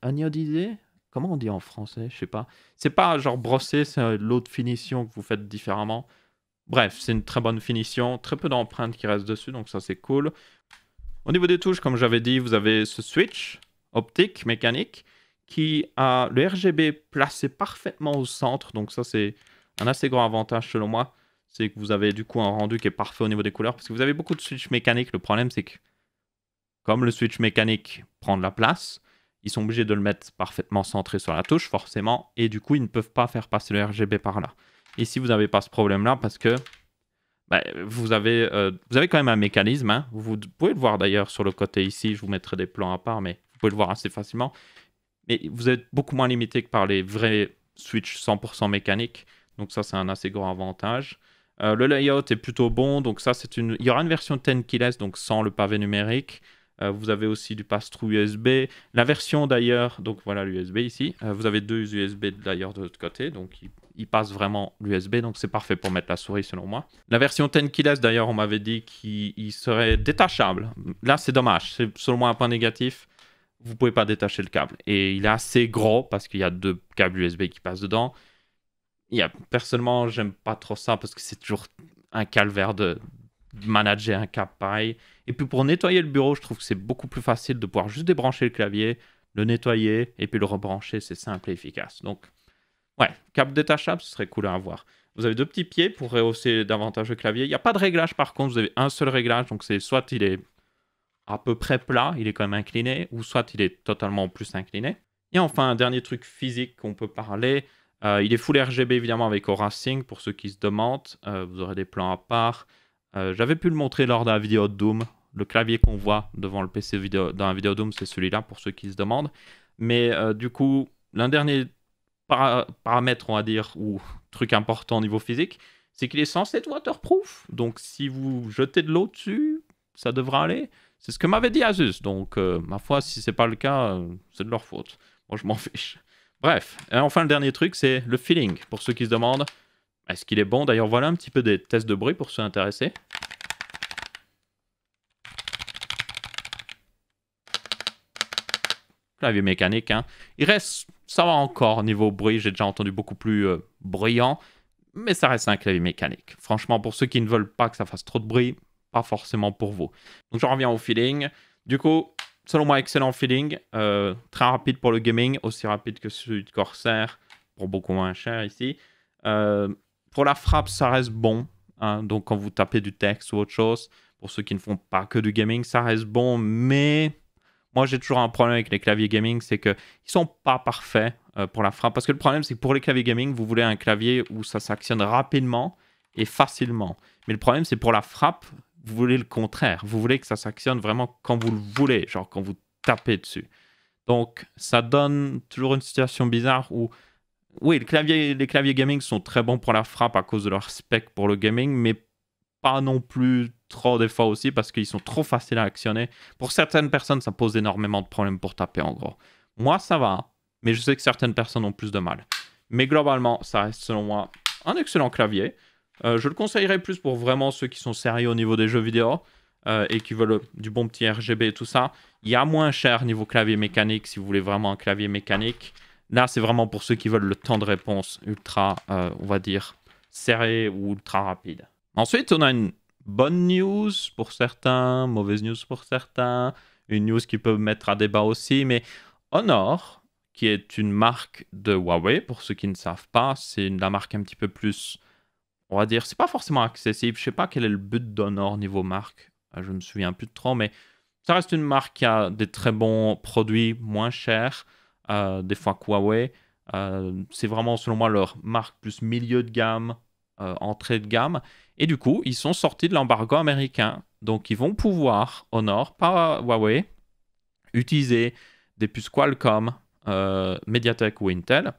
A: anodisé Comment on dit en français Je sais pas. C'est pas genre brossé, c'est euh, l'autre finition que vous faites différemment. Bref, c'est une très bonne finition. Très peu d'empreintes qui restent dessus, donc ça c'est cool. Au niveau des touches, comme j'avais dit, vous avez ce switch optique, mécanique, qui a le RGB placé parfaitement au centre. Donc ça c'est un assez grand avantage selon moi. C'est que vous avez du coup un rendu qui est parfait au niveau des couleurs. Parce que vous avez beaucoup de switch mécaniques. Le problème c'est que comme le switch mécanique prend de la place, ils sont obligés de le mettre parfaitement centré sur la touche, forcément, et du coup, ils ne peuvent pas faire passer le RGB par là. Et si vous n'avez pas ce problème-là parce que bah, vous, avez, euh, vous avez quand même un mécanisme. Hein. Vous pouvez le voir d'ailleurs sur le côté ici, je vous mettrai des plans à part, mais vous pouvez le voir assez facilement. Mais vous êtes beaucoup moins limité que par les vrais switch 100% mécaniques. Donc ça, c'est un assez grand avantage. Euh, le layout est plutôt bon, donc ça, c'est une... Il y aura une version 10 qui laisse, donc sans le pavé numérique. Euh, vous avez aussi du pass-through USB. La version d'ailleurs, donc voilà l'USB ici. Euh, vous avez deux USB d'ailleurs de l'autre côté, donc il, passe vraiment l'USB, donc c'est parfait pour mettre la souris selon moi. La version 10 d'ailleurs, on m'avait dit qu'il serait détachable. Là, c'est dommage, c'est selon moi un point négatif. Vous pouvez pas détacher le câble. Et il est assez gros parce qu'il y a deux câbles USB qui passent dedans. Yeah, personnellement, j'aime pas trop ça parce que c'est toujours un calvaire de, manager un cap pareil. Et puis pour nettoyer le bureau, je trouve que c'est beaucoup plus facile de pouvoir juste débrancher le clavier, le nettoyer et puis le rebrancher. C'est simple et efficace. Donc, ouais, cap détachable, ce serait cool à avoir. Vous avez deux petits pieds pour rehausser davantage le clavier. Il n'y a pas de réglage par contre, vous avez un seul réglage. Donc, c'est soit il est à peu près plat, il est quand même incliné, ou soit il est totalement plus incliné. Et enfin, un dernier truc physique qu'on peut parler, euh, il est full RGB évidemment avec Sync, pour ceux qui se demandent. Euh, vous aurez des plans à part. Euh, j'avais pu le montrer lors d'un vidéo de Doom. Le clavier qu'on voit devant le PC vidéo, dans un vidéo Doom, c'est celui-là pour ceux qui se demandent. Mais euh, du coup, l'un dernier paramètre, on va dire, ou truc important au niveau physique, c'est qu'il est censé être waterproof. Donc si vous jetez de l'eau dessus, ça devra aller. C'est ce que m'avait dit Asus. Donc euh, ma foi, si c'est pas le cas, c'est de leur faute. Moi, je m'en fiche. Bref, et enfin le dernier truc, c'est le feeling. Pour ceux qui se demandent, est-ce qu'il est bon D'ailleurs, voilà un petit peu des tests de bruit pour ceux intéressés. Clavier mécanique, hein. Il reste, ça va encore niveau bruit, j'ai déjà entendu beaucoup plus euh, bruyant, mais ça reste un clavier mécanique. Franchement, pour ceux qui ne veulent pas que ça fasse trop de bruit, pas forcément pour vous. Donc, je reviens au feeling. Du coup, selon moi, excellent feeling. Euh, très rapide pour le gaming, aussi rapide que celui de Corsair, pour beaucoup moins cher ici. Euh, pour la frappe, ça reste bon. Hein. donc quand vous tapez du texte ou autre chose, pour ceux qui ne font pas que du gaming, ça reste bon. Mais moi, j'ai toujours un problème avec les claviers gaming, c'est qu'ils ne sont pas parfaits euh, pour la frappe. Parce que le problème, c'est que pour les claviers gaming, vous voulez un clavier où ça s'actionne rapidement et facilement. Mais le problème, c'est pour la frappe, vous voulez le contraire. Vous voulez que ça s'actionne vraiment quand vous le voulez, genre quand vous tapez dessus. Donc, ça donne toujours une situation bizarre où oui, les claviers, les claviers gaming sont très bons pour la frappe à cause de leur spec pour le gaming, mais pas non plus trop des fois aussi parce qu'ils sont trop faciles à actionner. Pour certaines personnes, ça pose énormément de problèmes pour taper en gros. Moi, ça va, mais je sais que certaines personnes ont plus de mal. Mais globalement, ça reste selon moi un excellent clavier. Euh, je le conseillerais plus pour vraiment ceux qui sont sérieux au niveau des jeux vidéo euh, et qui veulent du bon petit RGB et tout ça. Il y a moins cher niveau clavier mécanique si vous voulez vraiment un clavier mécanique. Là, c'est vraiment pour ceux qui veulent le temps de réponse ultra, euh, on va dire, serré ou ultra rapide. Ensuite, on a une bonne news pour certains, mauvaise news pour certains, une news qui peut mettre à débat aussi, mais Honor, qui est une marque de Huawei, pour ceux qui ne savent pas, c'est la marque un petit peu plus, on va dire, c'est pas forcément accessible. Je sais pas quel est le but d'Honor niveau marque, euh, je me souviens plus de trop, mais ça reste une marque qui a des très bons produits moins chers. Euh, des fois Huawei. Euh, c'est vraiment, selon moi, leur marque plus milieu de gamme, euh, entrée de gamme. Et du coup, ils sont sortis de l'embargo américain. Donc, ils vont pouvoir, au nord, par Huawei, utiliser des puces Qualcomm, Mediatek ou Intel,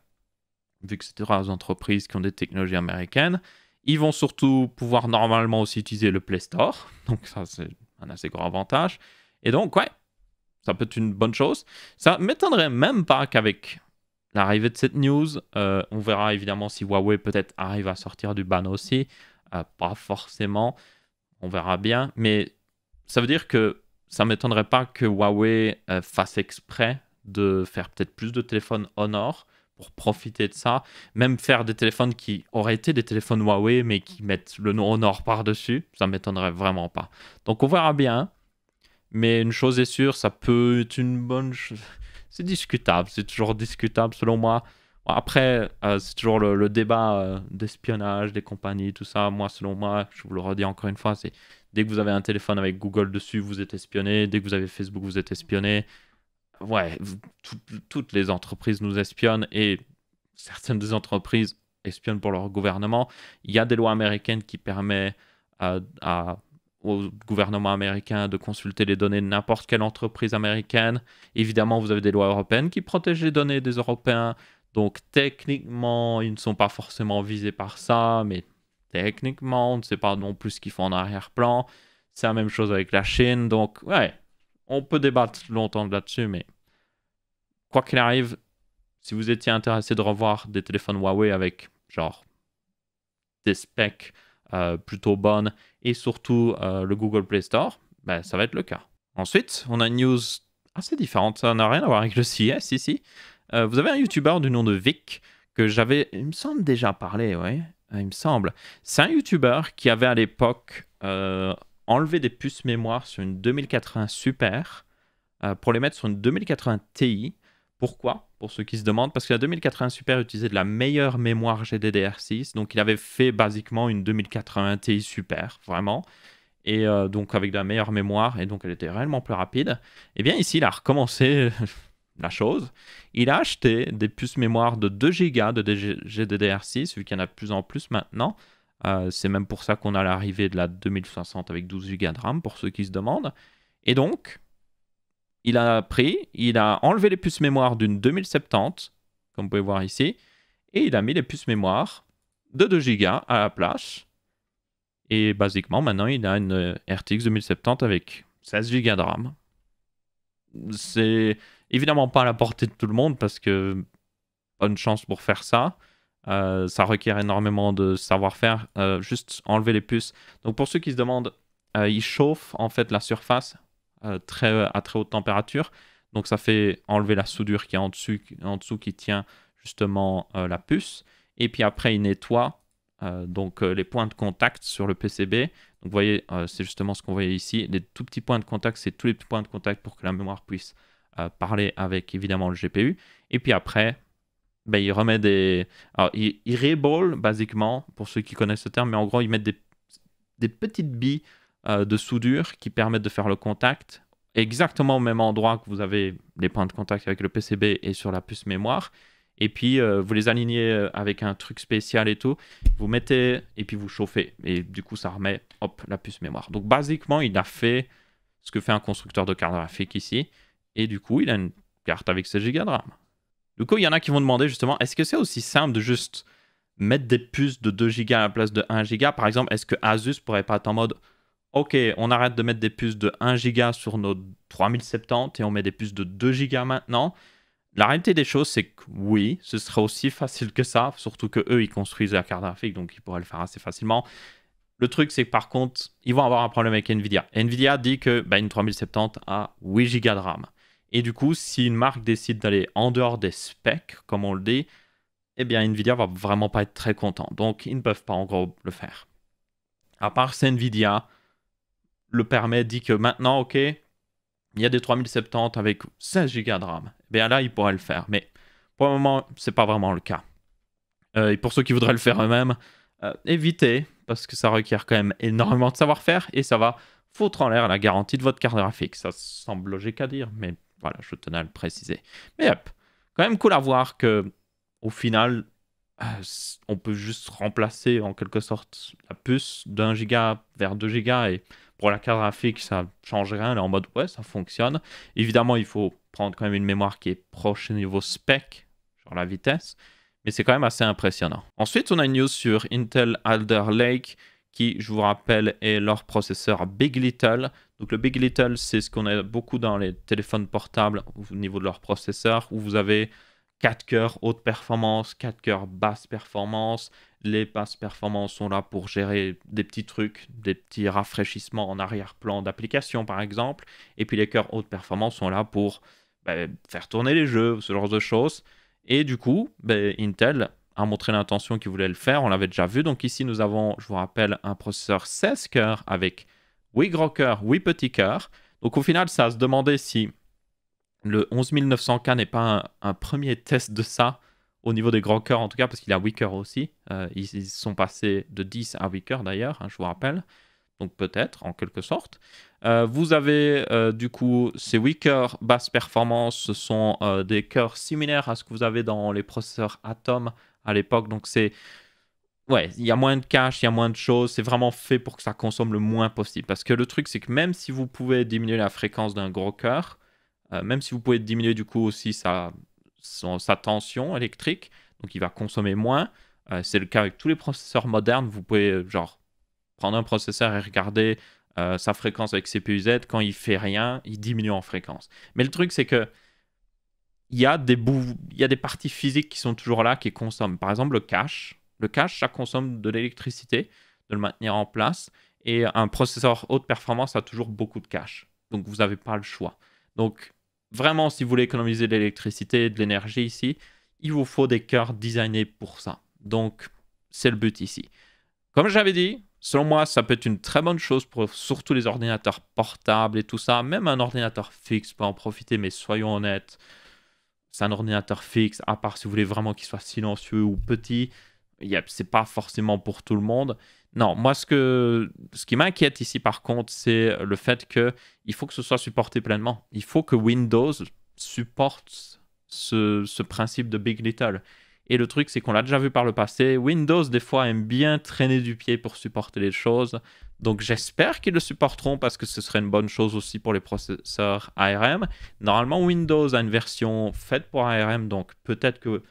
A: vu que c'est des entreprises qui ont des technologies américaines. Ils vont surtout pouvoir normalement aussi utiliser le Play Store. (laughs) Donc, ça, c'est un assez grand avantage. Et donc, ouais, ça peut être une bonne chose. Ça m'étonnerait même pas qu'avec l'arrivée de cette news, euh, on verra évidemment si Huawei peut-être arrive à sortir du ban aussi. Euh, pas forcément. On verra bien. Mais ça veut dire que ça m'étonnerait pas que Huawei euh, fasse exprès de faire peut-être plus de téléphones Honor pour profiter de ça, même faire des téléphones qui auraient été des téléphones Huawei mais qui mettent le nom Honor par-dessus, ça m'étonnerait vraiment pas. Donc on verra bien. Mais une chose est sûre, ça peut être une bonne chose. C'est discutable, c'est toujours discutable selon moi. Après, euh, c'est toujours le, débat euh, d'espionnage, des compagnies, tout ça. Moi, selon moi, je vous le redis encore une fois, c'est dès que vous avez un téléphone avec Google dessus, vous êtes espionné. Dès que vous avez Facebook, vous êtes espionné. Ouais, toutes les entreprises nous espionnent et certaines des entreprises espionnent pour leur gouvernement. Il y a des lois américaines qui permettent euh, à au gouvernement américain de consulter les données de n'importe quelle entreprise américaine. Évidemment, vous avez des lois européennes qui protègent les données des Européens. Donc techniquement, ils ne sont pas forcément visés par ça, mais techniquement, on ne sait pas non plus ce qu'ils font en arrière-plan. C'est la même chose avec la Chine. Donc ouais, on peut débattre longtemps là-dessus, mais quoi qu'il arrive, si vous étiez intéressé de revoir des téléphones Huawei avec genre des specs euh, plutôt bonne et surtout euh, le Google Play Store, ben, ça va être le cas. Ensuite, on a une news assez différente. Ça n'a rien à voir avec le CES ici. Euh, vous avez un YouTuber du nom de Vic que j'avais, il me semble, déjà parlé, oui. Il me semble. C'est un YouTuber qui avait à l'époque enlevé des puces mémoire sur une 2080 Super pour les mettre sur une 2080 Ti. Pourquoi pour ceux qui se demandent, parce que la 2080 Super utilisait de la meilleure mémoire GDDR6, donc il avait fait basiquement une 2080 Ti Super, vraiment, et euh, donc avec de la meilleure mémoire, et donc elle était réellement plus rapide. Et eh bien ici, il a recommencé (laughs) la chose, il a acheté des puces mémoire de 2 Go de GDDR6, vu qu'il y en a de plus en plus maintenant. Euh, c'est même pour ça qu'on a l'arrivée de la 2060 avec 12 Go de RAM, pour ceux qui se demandent. Et donc, il a pris, il a enlevé les puces mémoire d'une 2070, comme vous pouvez voir ici, et il a mis les puces mémoire de 2 Go à la place. Et basiquement, maintenant, il a une RTX 2070 avec 16 Go de RAM. C'est évidemment pas à la portée de tout le monde parce que bonne chance pour faire ça. Euh, ça requiert énormément de savoir-faire, euh, juste enlever les puces. Donc pour ceux qui se demandent, euh, il chauffe en fait la surface euh, très, à très haute température. Donc ça fait enlever la soudure qui est en dessous, en dessous qui tient justement euh, la puce. Et puis après, il nettoie euh, donc les points de contact sur le PCB. Donc vous voyez, c'est justement ce qu'on voyait ici. Les tout petits points de contact, c'est tous les petits points de contact pour que la mémoire puisse parler avec évidemment le GPU. Et puis après, ben, il remet des... Alors, il, basiquement, pour ceux qui connaissent ce terme, mais en gros, il met des, des petites billes euh, de soudure qui permettent de faire le contact exactement au même endroit que vous avez les points de contact avec le PCB et sur la puce mémoire. Et puis euh, vous les alignez euh, avec un truc spécial et tout. Vous mettez et puis vous chauffez. Et du coup, ça remet hop, la puce mémoire. Donc basiquement, il a fait ce que fait un constructeur de carte graphique ici. Et du coup, il a une carte avec ses gigas de RAM. Du coup, il y en a qui vont demander justement est-ce que c'est aussi simple de juste mettre des puces de 2 gigas à la place de 1 giga, Par exemple, est-ce que Asus pourrait pas être en mode Ok, on arrête de mettre des puces de 1 giga sur nos 3070 et on met des puces de 2 gigas maintenant. La réalité des choses, c'est que oui, ce serait aussi facile que ça, surtout que eux, ils construisent la carte graphique, donc ils pourraient le faire assez facilement. Le truc, c'est que par contre, ils vont avoir un problème avec Nvidia. Nvidia dit que bah, une 3070 a 8 Go de RAM. Et du coup, si une marque décide d'aller en dehors des specs, comme on le dit, eh bien Nvidia va vraiment pas être très content. Donc ils ne peuvent pas en gros le faire. À part c'est Nvidia, le permet, dit que maintenant, ok, il y a des 3070 avec 16 Go de RAM. Eh bien là, il pourrait le faire, mais pour le moment, c'est pas vraiment le cas. Euh, et pour ceux qui voudraient le faire eux-mêmes, euh, évitez, parce que ça requiert quand même énormément de savoir-faire et ça va foutre en l'air la garantie de votre carte graphique. Ça semble logique à dire, mais voilà, je tenais à le préciser. Mais hop, quand même cool à voir que, au final, euh, on peut juste remplacer en quelque sorte la puce d'un giga vers 2 Giga et pour la carte graphique, ça change rien. Elle en mode ouais, ça fonctionne. Évidemment, il faut prendre quand même une mémoire qui est proche au niveau spec, genre la vitesse, mais c'est quand même assez impressionnant. Ensuite, on a une news sur Intel Alder Lake qui, je vous rappelle, est leur processeur Big Little. Donc le Big Little, c'est ce qu'on a beaucoup dans les téléphones portables au niveau de leur processeur, où vous avez 4 cœurs haute performance, 4 cœurs basse performance, les passes performance sont là pour gérer des petits trucs, des petits rafraîchissements en arrière-plan d'application par exemple. Et puis les cœurs haute performance sont là pour bah, faire tourner les jeux, ce genre de choses. Et du coup, bah, Intel a montré l'intention qu'il voulait le faire. On l'avait déjà vu. Donc ici, nous avons, je vous rappelle, un processeur 16 cœurs avec 8 gros cœurs, 8 petits cœurs. Donc au final, ça se demandait si le 11900K n'est pas un, premier test de ça au niveau des gros cœurs en tout cas, parce qu'il a cœurs aussi. Euh, ils, sont passés de 10 à 8 cœurs d'ailleurs, hein, je vous rappelle. Donc peut-être, en quelque sorte. Euh, vous avez euh, du coup ces cœurs basse performance, ce sont des cœurs similaires à ce que vous avez dans les processeurs Atom à l'époque. Donc c'est... Ouais, il y a moins de cache, il y a moins de choses, c'est vraiment fait pour que ça consomme le moins possible. Parce que le truc, c'est que même si vous pouvez diminuer la fréquence d'un gros cœur, même si vous pouvez diminuer du coup aussi ça sa tension électrique, donc il va consommer moins. Euh, c'est le cas avec tous les processeurs modernes. Vous pouvez euh, genre prendre un processeur et regarder euh, sa fréquence avec CPU-Z. Quand il fait rien, il diminue en fréquence. Mais le truc, c'est que il y, a des il y a des parties physiques qui sont toujours là, qui consomment. Par exemple, le cache. Le cache, ça consomme de l'électricité, de le maintenir en place. Et un processeur haute performance a toujours beaucoup de cache. Donc, vous n'avez pas le choix. Donc, vraiment, si vous voulez économiser de l'électricité, de l'énergie ici, il vous faut des cœurs designés pour ça. Donc, c'est le but ici. Comme j'avais dit, selon moi, ça peut être une très bonne chose pour surtout les ordinateurs portables et tout ça. Même un ordinateur fixe peut en profiter, mais soyons honnêtes, c'est un ordinateur fixe, à part si vous voulez vraiment qu'il soit silencieux ou petit. ce c'est pas forcément pour tout le monde. Non, moi, ce, que, ce qui m'inquiète ici, par contre, c'est le fait que il faut que ce soit supporté pleinement. Il faut que Windows supporte ce, ce principe de Big Little. Et le truc, c'est qu'on l'a déjà vu par le passé. Windows, des fois, aime bien traîner du pied pour supporter les choses. Donc, j'espère qu'ils le supporteront parce que ce serait une bonne chose aussi pour les processeurs ARM. Normalement, Windows a une version faite pour ARM, donc peut-être que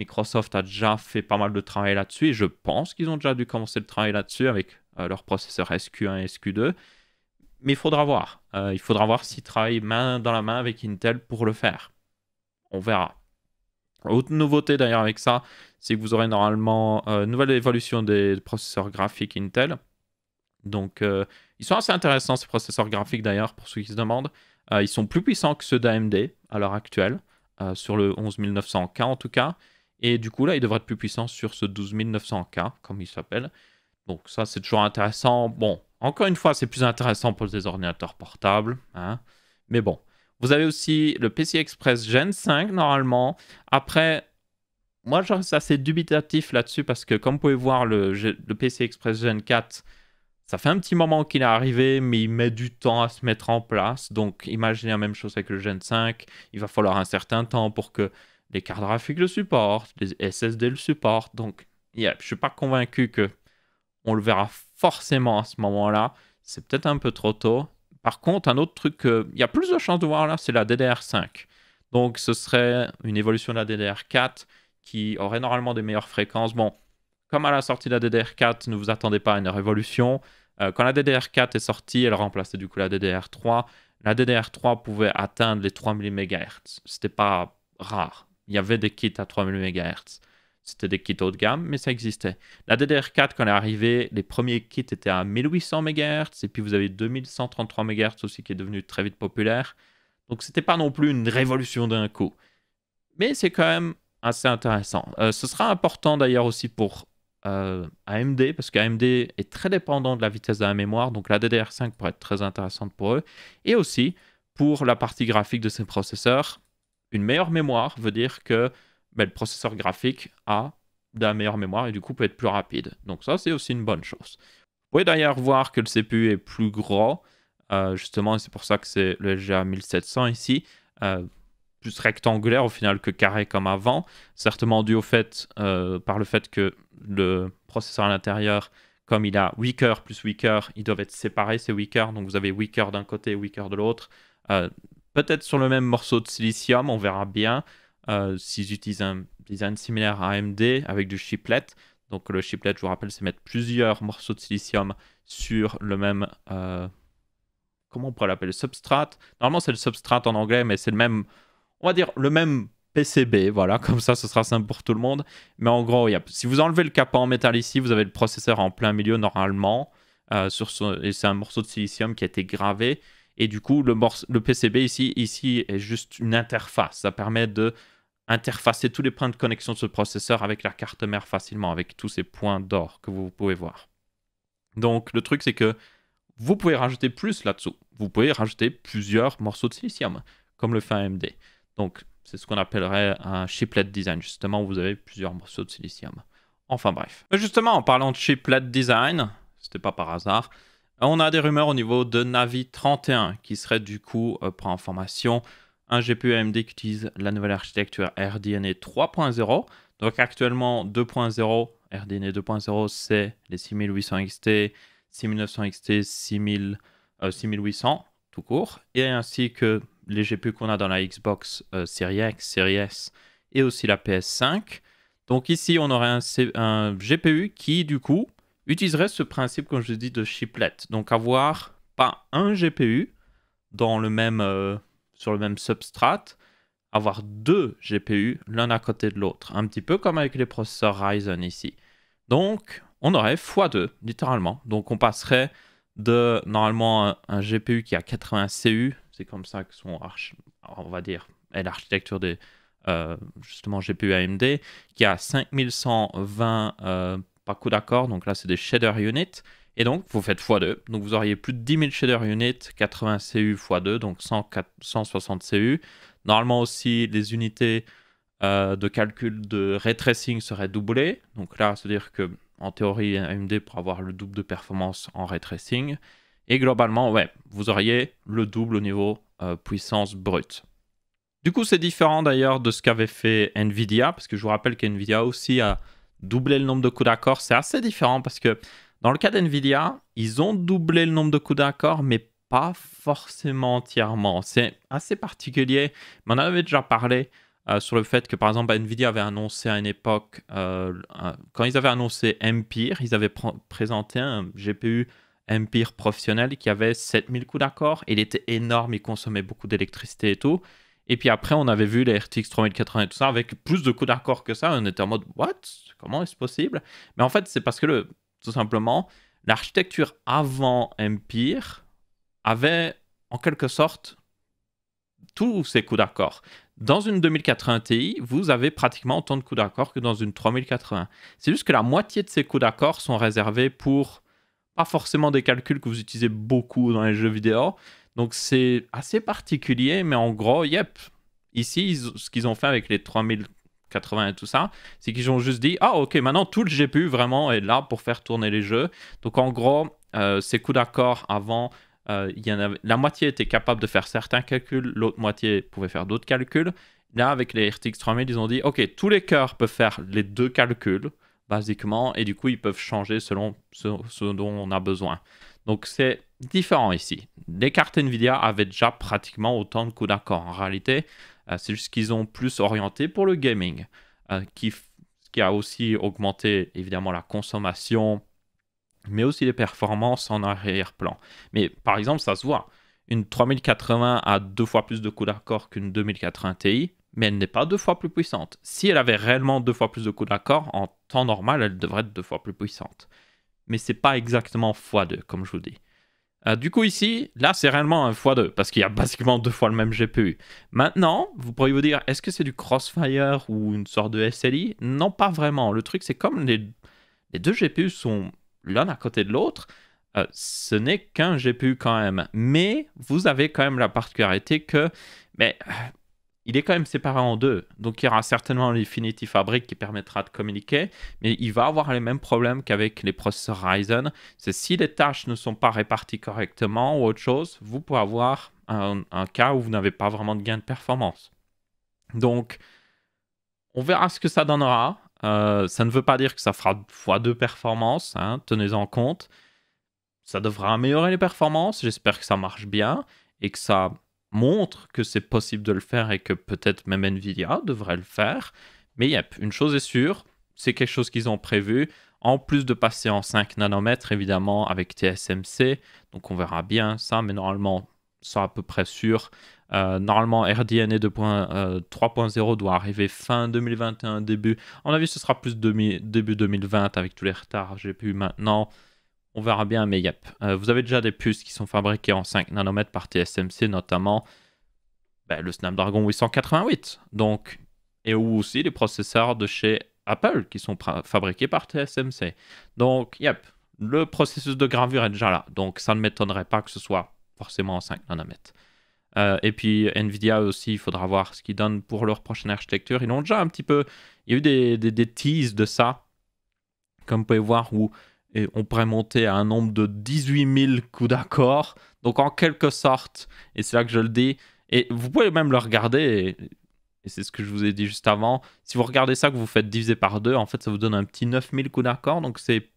A: Microsoft a déjà fait pas mal de travail là-dessus et je pense qu'ils ont déjà dû commencer le travail là-dessus avec euh, leurs processeurs SQ1 et SQ2. Mais il faudra voir. Euh, il faudra voir s'ils travaillent main dans la main avec Intel pour le faire. On verra. Autre nouveauté d'ailleurs avec ça, c'est que vous aurez normalement une euh, nouvelle évolution des processeurs graphiques Intel. Donc ils sont assez intéressants ces processeurs graphiques d'ailleurs pour ceux qui se demandent. ils sont plus puissants que ceux d'AMD à l'heure actuelle, sur le 11900K en tout cas. Et du coup, là, il devrait être plus puissant sur ce 12900K, comme il s'appelle. Donc ça, c'est toujours intéressant. Bon, encore une fois, c'est plus intéressant pour des ordinateurs portables. Hein. Mais bon, vous avez aussi le PC Express Gen 5, normalement. Après, moi, je reste assez dubitatif là-dessus, parce que comme vous pouvez voir, le, le Express Gen 4... Ça fait un petit moment qu'il est arrivé, mais il met du temps à se mettre en place. Donc, imaginez la même chose avec le Gen 5. Il va falloir un certain temps pour que les cartes graphiques le supportent, les SSD le supportent. Donc, je ne suis pas convaincu que on le verra forcément à ce moment-là. C'est peut-être un peu trop tôt. Par contre, un autre truc qu'il y a plus de chances de voir là, c'est la DDR5. Donc, ce serait une évolution de la DDR4 qui aurait normalement des meilleures fréquences. Bon, comme à la sortie de la DDR4, ne vous attendez pas à une révolution. Euh, quand la DDR4 est sortie, elle remplaçait du coup la DDR3. La DDR3 pouvait atteindre les 3000 MHz. C'était pas rare il y avait des kits à 3000 MHz. C'était des kits haut de gamme, mais ça existait. La DDR4, quand elle est arrivée, les premiers kits étaient à 1800 MHz, et puis vous avez 2133 MHz aussi qui est devenu très vite populaire. Donc c'était pas non plus une révolution d'un coup. Mais c'est quand même assez intéressant. Euh, ce sera important d'ailleurs aussi pour euh, AMD, parce qu'AMD est très dépendant de la vitesse de la mémoire, donc la DDR5 pourrait être très intéressante pour eux, et aussi pour la partie graphique de ses processeurs, une meilleure mémoire veut dire que ben, le processeur graphique a de la meilleure mémoire et du coup peut être plus rapide. Donc ça, c'est aussi une bonne chose. Vous pouvez d'ailleurs voir que le CPU est plus gros. Euh, justement, c'est pour ça que c'est le LGA 1700 ici. Euh, plus rectangulaire au final que carré comme avant. Certainement dû au fait, euh, par le fait que le processeur à l'intérieur, comme il a 8 cœurs plus 8 cœurs, ils doivent être séparés ces 8 cœurs. Donc vous avez 8 cœurs d'un côté et 8 cœurs de l'autre peut-être sur le même morceau de silicium, on verra bien euh, s'ils utilisent un design similaire à AMD avec du chiplet. Donc le chiplet, je vous rappelle, c'est mettre plusieurs morceaux de silicium sur le même... Euh, comment on pourrait l'appeler Substrat. Normalement, c'est le substrat en anglais, mais c'est le même... On va dire le même PCB, voilà, (laughs) comme ça ce sera simple pour tout le monde. Mais en gros, si vous enlevez le capot en métal ici, vous avez le processeur en plein milieu normalement. Euh, sur et c'est un morceau de silicium qui a été gravé. Et du coup, le, PCB ici, ici est juste une interface. Ça permet de interfacer tous les points de connexion de ce processeur avec la carte mère facilement, avec tous ces points d'or que vous pouvez voir. Donc le truc c'est que vous pouvez rajouter plus là-dessous. Vous pouvez rajouter plusieurs morceaux de silicium, comme le fait AMD. Donc c'est ce qu'on appellerait un chiplet design, justement où vous avez plusieurs morceaux de silicium. Enfin bref. Euh, justement, en parlant de chiplet design, c'était pas par hasard, on a des rumeurs au niveau de Navi 31 qui serait du coup, euh, pour information, un GPU AMD qui utilise la nouvelle architecture RDNA 3.0. Donc actuellement 2.0, RDNA 2.0, c'est les 6800 XT, 6900 XT, 6000, 6800 tout court, et ainsi que les GPU qu'on a dans la Xbox euh, Series X, Series S et aussi la PS5. Donc ici, on aurait un GPU qui, du coup, utiliserait ce principe, comme je dis, de chiplet. Donc avoir pas un GPU dans le même, euh, sur le même substrat, avoir deux GPU l'un à côté de l'autre, un petit peu comme avec les processeurs Ryzen ici. Donc on aurait x2, littéralement. Donc on passerait de normalement un, GPU qui a 80 CU, c'est comme ça que son on va dire, l'architecture des euh, justement GPU AMD, qui a 5120 coup d'accord. Donc là, c'est des shader units. Et donc, vous faites x2. Donc, vous auriez plus de 10 000 shader units, 80 CU x2, donc 160 CU. Normalement aussi, les unités euh, de calcul de ray tracing seraient doublées. Donc là, c'est-à-dire que en théorie, AMD pour avoir le double de performance en ray Et globalement, ouais, vous auriez le double au niveau euh, puissance brute. Du coup, c'est différent d'ailleurs de ce qu'avait fait Nvidia, parce que je vous rappelle qu'Nvidia aussi a doubler le nombre de coups d'accord. C'est assez différent parce que dans le cas d'NVIDIA, ils ont doublé le nombre de coups d'accord, mais pas forcément entièrement. C'est assez particulier, On on avait déjà parlé euh, sur le fait que, par exemple, NVIDIA avait annoncé à une époque, euh, quand ils avaient annoncé Empire, ils avaient présenté un GPU Empire professionnel qui avait 7000 coups d'accord. Il était énorme, il consommait beaucoup d'électricité et tout. Et puis après, on avait vu les RTX 3080 et tout ça, avec plus de coups d'accord que ça. On était en mode, what Comment est-ce possible Mais en fait, c'est parce que, le, tout simplement, l'architecture avant Empire avait, en quelque sorte, tous ces coups d'accord. Dans une 2080 Ti, vous avez pratiquement autant de coups d'accord que dans une 3080. C'est juste que la moitié de ces coups d'accord sont réservés pour pas forcément des calculs que vous utilisez beaucoup dans les jeux vidéo, donc c'est assez particulier, mais en gros, yep. Ici, ce qu'ils ont fait avec les 3080 et tout ça, c'est qu'ils ont juste dit Ah, ok, maintenant tout le GPU vraiment est là pour faire tourner les jeux. Donc en gros, euh, ces coups d'accord avant, euh, il y en avait, la moitié était capable de faire certains calculs, l'autre moitié pouvait faire d'autres calculs. Là, avec les RTX 3000, ils ont dit Ok, tous les cœurs peuvent faire les deux calculs, basiquement, et du coup, ils peuvent changer selon ce dont on a besoin. Donc c'est différent ici. Les cartes Nvidia avaient déjà pratiquement autant de coups d'accord. En réalité, euh, c'est juste qu'ils ont plus orienté pour le gaming, euh, qui, a aussi augmenté évidemment la consommation, mais aussi les performances en arrière-plan. Mais par exemple, ça se voit. Une 3080 a deux fois plus de coups d'accord qu'une 2080 Ti, mais elle n'est pas deux fois plus puissante. Si elle avait réellement deux fois plus de coups d'accord, en temps normal, elle devrait être deux fois plus puissante. Mais c'est pas exactement x2, comme je vous dis. Euh, du coup, ici, là, c'est réellement un x2 parce qu'il y a basiquement deux fois le même GPU. Maintenant, vous pourriez vous dire, est-ce que c'est du Crossfire ou une sorte de SLI Non, pas vraiment. Le truc, c'est comme les, les, deux GPU sont l'un à côté de l'autre, euh, ce n'est qu'un GPU quand même. Mais vous avez quand même la particularité que mais, euh, il est quand même séparé en deux. Donc il y aura certainement l'Infinity Fabric qui permettra de communiquer, mais il va avoir les mêmes problèmes qu'avec les processeurs Ryzen. C'est si les tâches ne sont pas réparties correctement ou autre chose, vous pouvez avoir un, cas où vous n'avez pas vraiment de gain de performance. Donc on verra ce que ça donnera. Euh, ça ne veut pas dire que ça fera x2 performance, hein, tenez-en compte. Ça devra améliorer les performances, j'espère que ça marche bien et que ça montre que c'est possible de le faire et que peut-être même Nvidia devrait le faire. Mais yep, une chose est sûre, c'est quelque chose qu'ils ont prévu. En plus de passer en 5 nanomètres, évidemment, avec TSMC. Donc on verra bien ça, mais normalement, ça à peu près sûr. Euh, normalement, RDNA 3.0 euh, doit arriver fin 2021, début. en avis, ce sera plus début 2020 avec tous les retards j'ai pu maintenant on verra bien, mais yep. Euh, vous avez déjà des puces qui sont fabriquées en 5 nanomètres par TSMC, notamment bah, le Snapdragon 888. Donc, et aussi les processeurs de chez Apple qui sont fabriqués par TSMC. Donc, yep, le processus de gravure est déjà là. Donc, ça ne m'étonnerait pas que ce soit forcément en 5 nanomètres. Euh, et puis Nvidia aussi, il faudra voir ce qu'ils donnent pour leur prochaine architecture. Ils ont déjà un petit peu. Il y a eu des, des, de ça, comme vous pouvez voir, où et on pourrait monter à un nombre de 18 000 coups d'accord. Donc en quelque sorte, et c'est là que je le dis, et vous pouvez même le regarder, et, c'est ce que je vous ai dit juste avant, si vous regardez ça, que vous faites diviser par deux, en fait ça vous donne un petit 9 000 coups d'accord, donc c'est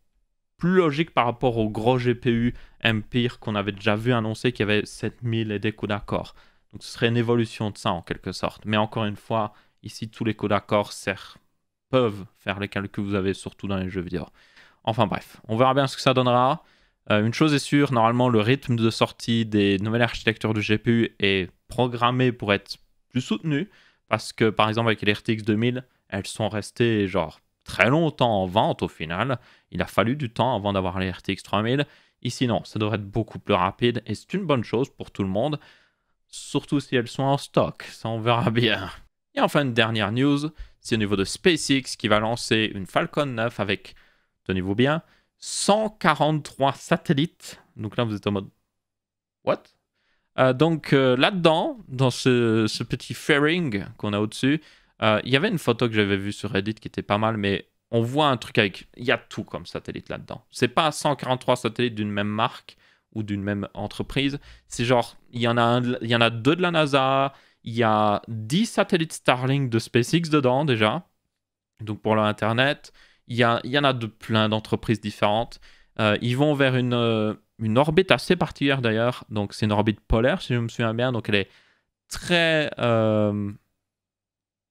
A: plus logique par rapport au gros GPU Empire qu'on avait déjà vu annoncer qui avait 7 000 et des coups d'accord. Donc ce serait une évolution de ça en quelque sorte. Mais encore une fois, ici tous les coups d'accord peuvent faire les calculs que vous avez surtout dans les jeux vidéo. Enfin bref, on verra bien ce que ça donnera. Euh, une chose est sûre, normalement le rythme de sortie des nouvelles architectures du GPU est programmé pour être plus soutenu, parce que par exemple avec les RTX 2000, elles sont restées genre très longtemps en vente au final. Il a fallu du temps avant d'avoir les RTX 3000. Ici non, ça devrait être beaucoup plus rapide et c'est une bonne chose pour tout le monde, surtout si elles sont en stock, ça on verra bien. Et enfin une dernière news, c'est au niveau de SpaceX qui va lancer une Falcon 9 avec tenez-vous bien, 143 satellites. Donc là, vous êtes en mode What euh, Donc euh, là-dedans, dans ce, petit fairing qu'on a au-dessus, euh, il y avait une photo que j'avais vue sur Reddit qui était pas mal, mais on voit un truc avec. Il y a tout comme satellite là-dedans. C'est pas 143 satellites d'une même marque ou d'une même entreprise. C'est genre, il y, en a y en a deux de la NASA, il y a 10 satellites Starlink de SpaceX dedans déjà, donc pour leur Internet. Il y, a, il y en a de plein d'entreprises différentes. Euh, ils vont vers une, euh, une orbite assez particulière d'ailleurs. Donc c'est une orbite polaire, si je me souviens bien. Donc elle est très... Euh,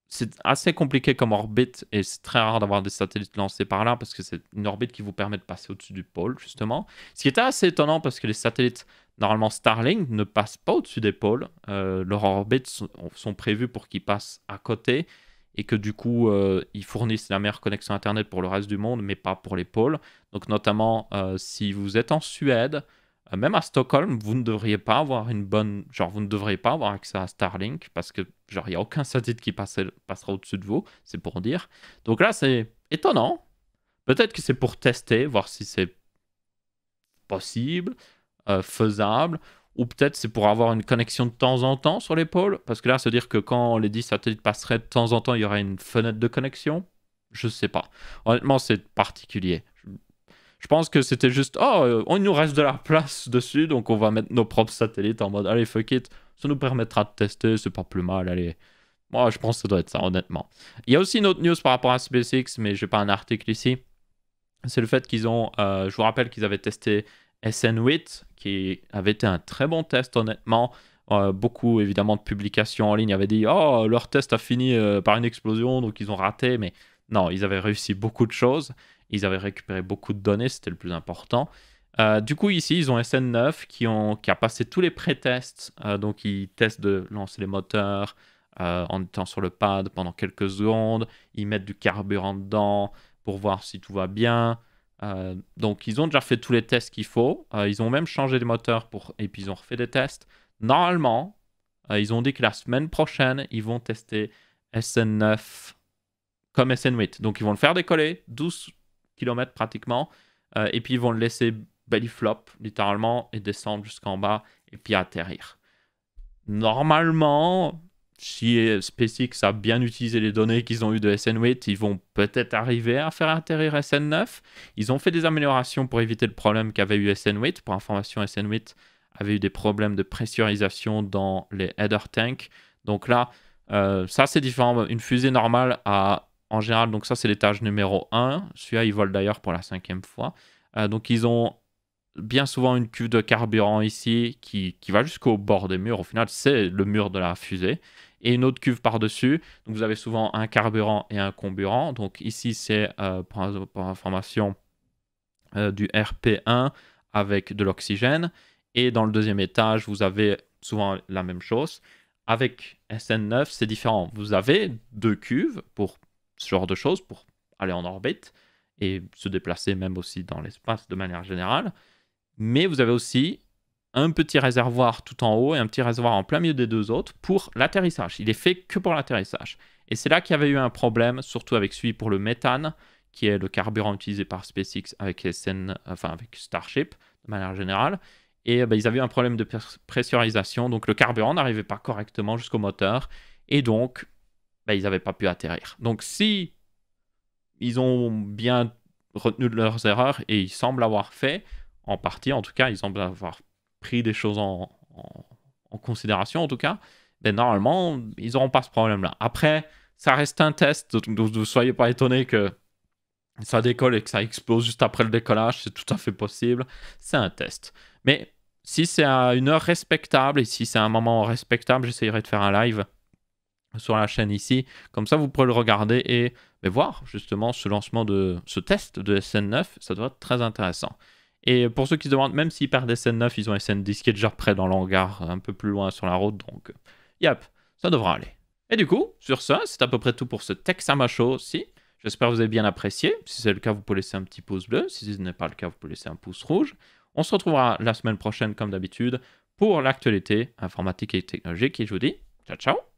A: c'est assez compliqué comme orbite et c'est très rare d'avoir des satellites lancés par là parce que c'est une orbite qui vous permet de passer au-dessus du pôle, justement. Ce qui est assez étonnant parce que les satellites, normalement Starlink, ne passent pas au-dessus des pôles. Euh, leurs orbites sont prévues pour qu'ils passent à côté et que du coup, euh, ils fournissent la meilleure connexion Internet pour le reste du monde, mais pas pour les pôles. Donc notamment, euh, si vous êtes en Suède, euh, même à Stockholm, vous ne devriez pas avoir une bonne... Genre, vous ne devriez pas avoir accès à Starlink, parce que, genre, il n'y a aucun satellite qui passera au-dessus de vous, c'est pour dire. Donc là, c'est étonnant. Peut-être que c'est pour tester, voir si c'est possible, faisable, ou peut-être c'est pour avoir une connexion de temps en temps sur l'épaule, parce que là, se dire que quand les 10 satellites passeraient de temps en temps, il y aurait une fenêtre de connexion, je sais pas. Honnêtement, c'est particulier. Je pense que c'était juste, oh, euh, on nous reste de la place (laughs) dessus, donc on va mettre nos propres satellites en mode, allez, fuck it, ça nous permettra de tester, c'est pas plus mal, allez. Moi, je pense que ça doit être ça, honnêtement. Il y a aussi une autre news par rapport à SpaceX, mais j'ai pas un article ici. C'est le fait qu'ils ont, euh, je vous rappelle qu'ils avaient testé SN8, qui avait été un très bon test, honnêtement. Euh, beaucoup, évidemment, de publications en ligne avaient dit Oh, leur test a fini euh, par une explosion, donc ils ont raté. Mais non, ils avaient réussi beaucoup de choses. Ils avaient récupéré beaucoup de données, c'était le plus important. Euh, du coup, ici, ils ont SN9 qui, ont, qui a passé tous les pré-tests. donc, ils testent de lancer les moteurs en étant sur le pad pendant quelques secondes. Ils mettent du carburant dedans pour voir si tout va bien. Euh, donc, ils ont déjà fait tous les tests qu'il faut. Euh, ils ont même changé les moteurs pour... et puis ils ont refait des tests. Normalement, euh, ils ont dit que la semaine prochaine, ils vont tester SN9 comme SN8. Donc, ils vont le faire décoller, 12 km pratiquement, et puis ils vont le laisser belly flop littéralement et descendre jusqu'en bas et puis atterrir. Normalement, si SpaceX a bien utilisé les données qu'ils ont eues de SN8, ils vont peut-être arriver à faire atterrir SN9. Ils ont fait des améliorations pour éviter le problème qu'avait eu SN8. Pour information, SN8 avait eu des problèmes de pressurisation dans les header tanks. Donc là, euh, ça c'est différent. Une fusée normale a en général, donc ça c'est l'étage numéro 1. Celui-là, il vole d'ailleurs pour la cinquième fois. Euh, donc ils ont bien souvent une cuve de carburant ici qui, qui va jusqu'au bord des murs. Au final, c'est le mur de la fusée et une autre cuve par-dessus. Donc vous avez souvent un carburant et un comburant. Donc ici, c'est euh, pour, information euh, du RP1 avec de l'oxygène. Et dans le deuxième étage, vous avez souvent la même chose. Avec SN9, c'est différent. Vous avez deux cuves pour ce genre de choses, pour aller en orbite et se déplacer même aussi dans l'espace de manière générale. Mais vous avez aussi un petit réservoir tout en haut et un petit réservoir en plein milieu des deux autres pour l'atterrissage. Il est fait que pour l'atterrissage. Et c'est là qu'il y avait eu un problème, surtout avec celui pour le méthane, qui est le carburant utilisé par SpaceX avec, SN, enfin avec Starship de manière générale. Et eh ben, ils avaient eu un problème de pressurisation, donc le carburant n'arrivait pas correctement jusqu'au moteur, et donc ben, ils n'avaient pas pu atterrir. Donc si ils ont bien retenu leurs erreurs, et ils semblent avoir fait, en partie en tout cas, ils semblent avoir pris des choses en, considération, en tout cas, ben, normalement, ils n'auront pas ce problème-là. Après, ça reste un test, donc ne soyez pas étonnés que ça décolle et que ça explose juste après le décollage, c'est tout à fait possible. C'est un test. Mais si c'est à une heure respectable et si c'est un moment respectable, j'essayerai de faire un live sur la chaîne ici. Comme ça, vous pourrez le regarder et, et ben, voir justement ce lancement de ce test de SN9. Ça doit être très intéressant. Et pour ceux qui se demandent, même s'ils des SN9, ils ont SN10 qui est déjà prêt dans l'hangar, un peu plus loin sur la route, donc yep, ça devra aller. Et du coup, sur ça, c'est à peu près tout pour ce Texama Show aussi. J'espère que vous avez bien apprécié. Si c'est le cas, vous pouvez laisser un petit pouce bleu. Si ce n'est pas le cas, vous pouvez laisser un pouce rouge. On se retrouvera la semaine prochaine, comme d'habitude, pour l'actualité informatique et technologique. Et je vous dis, ciao, ciao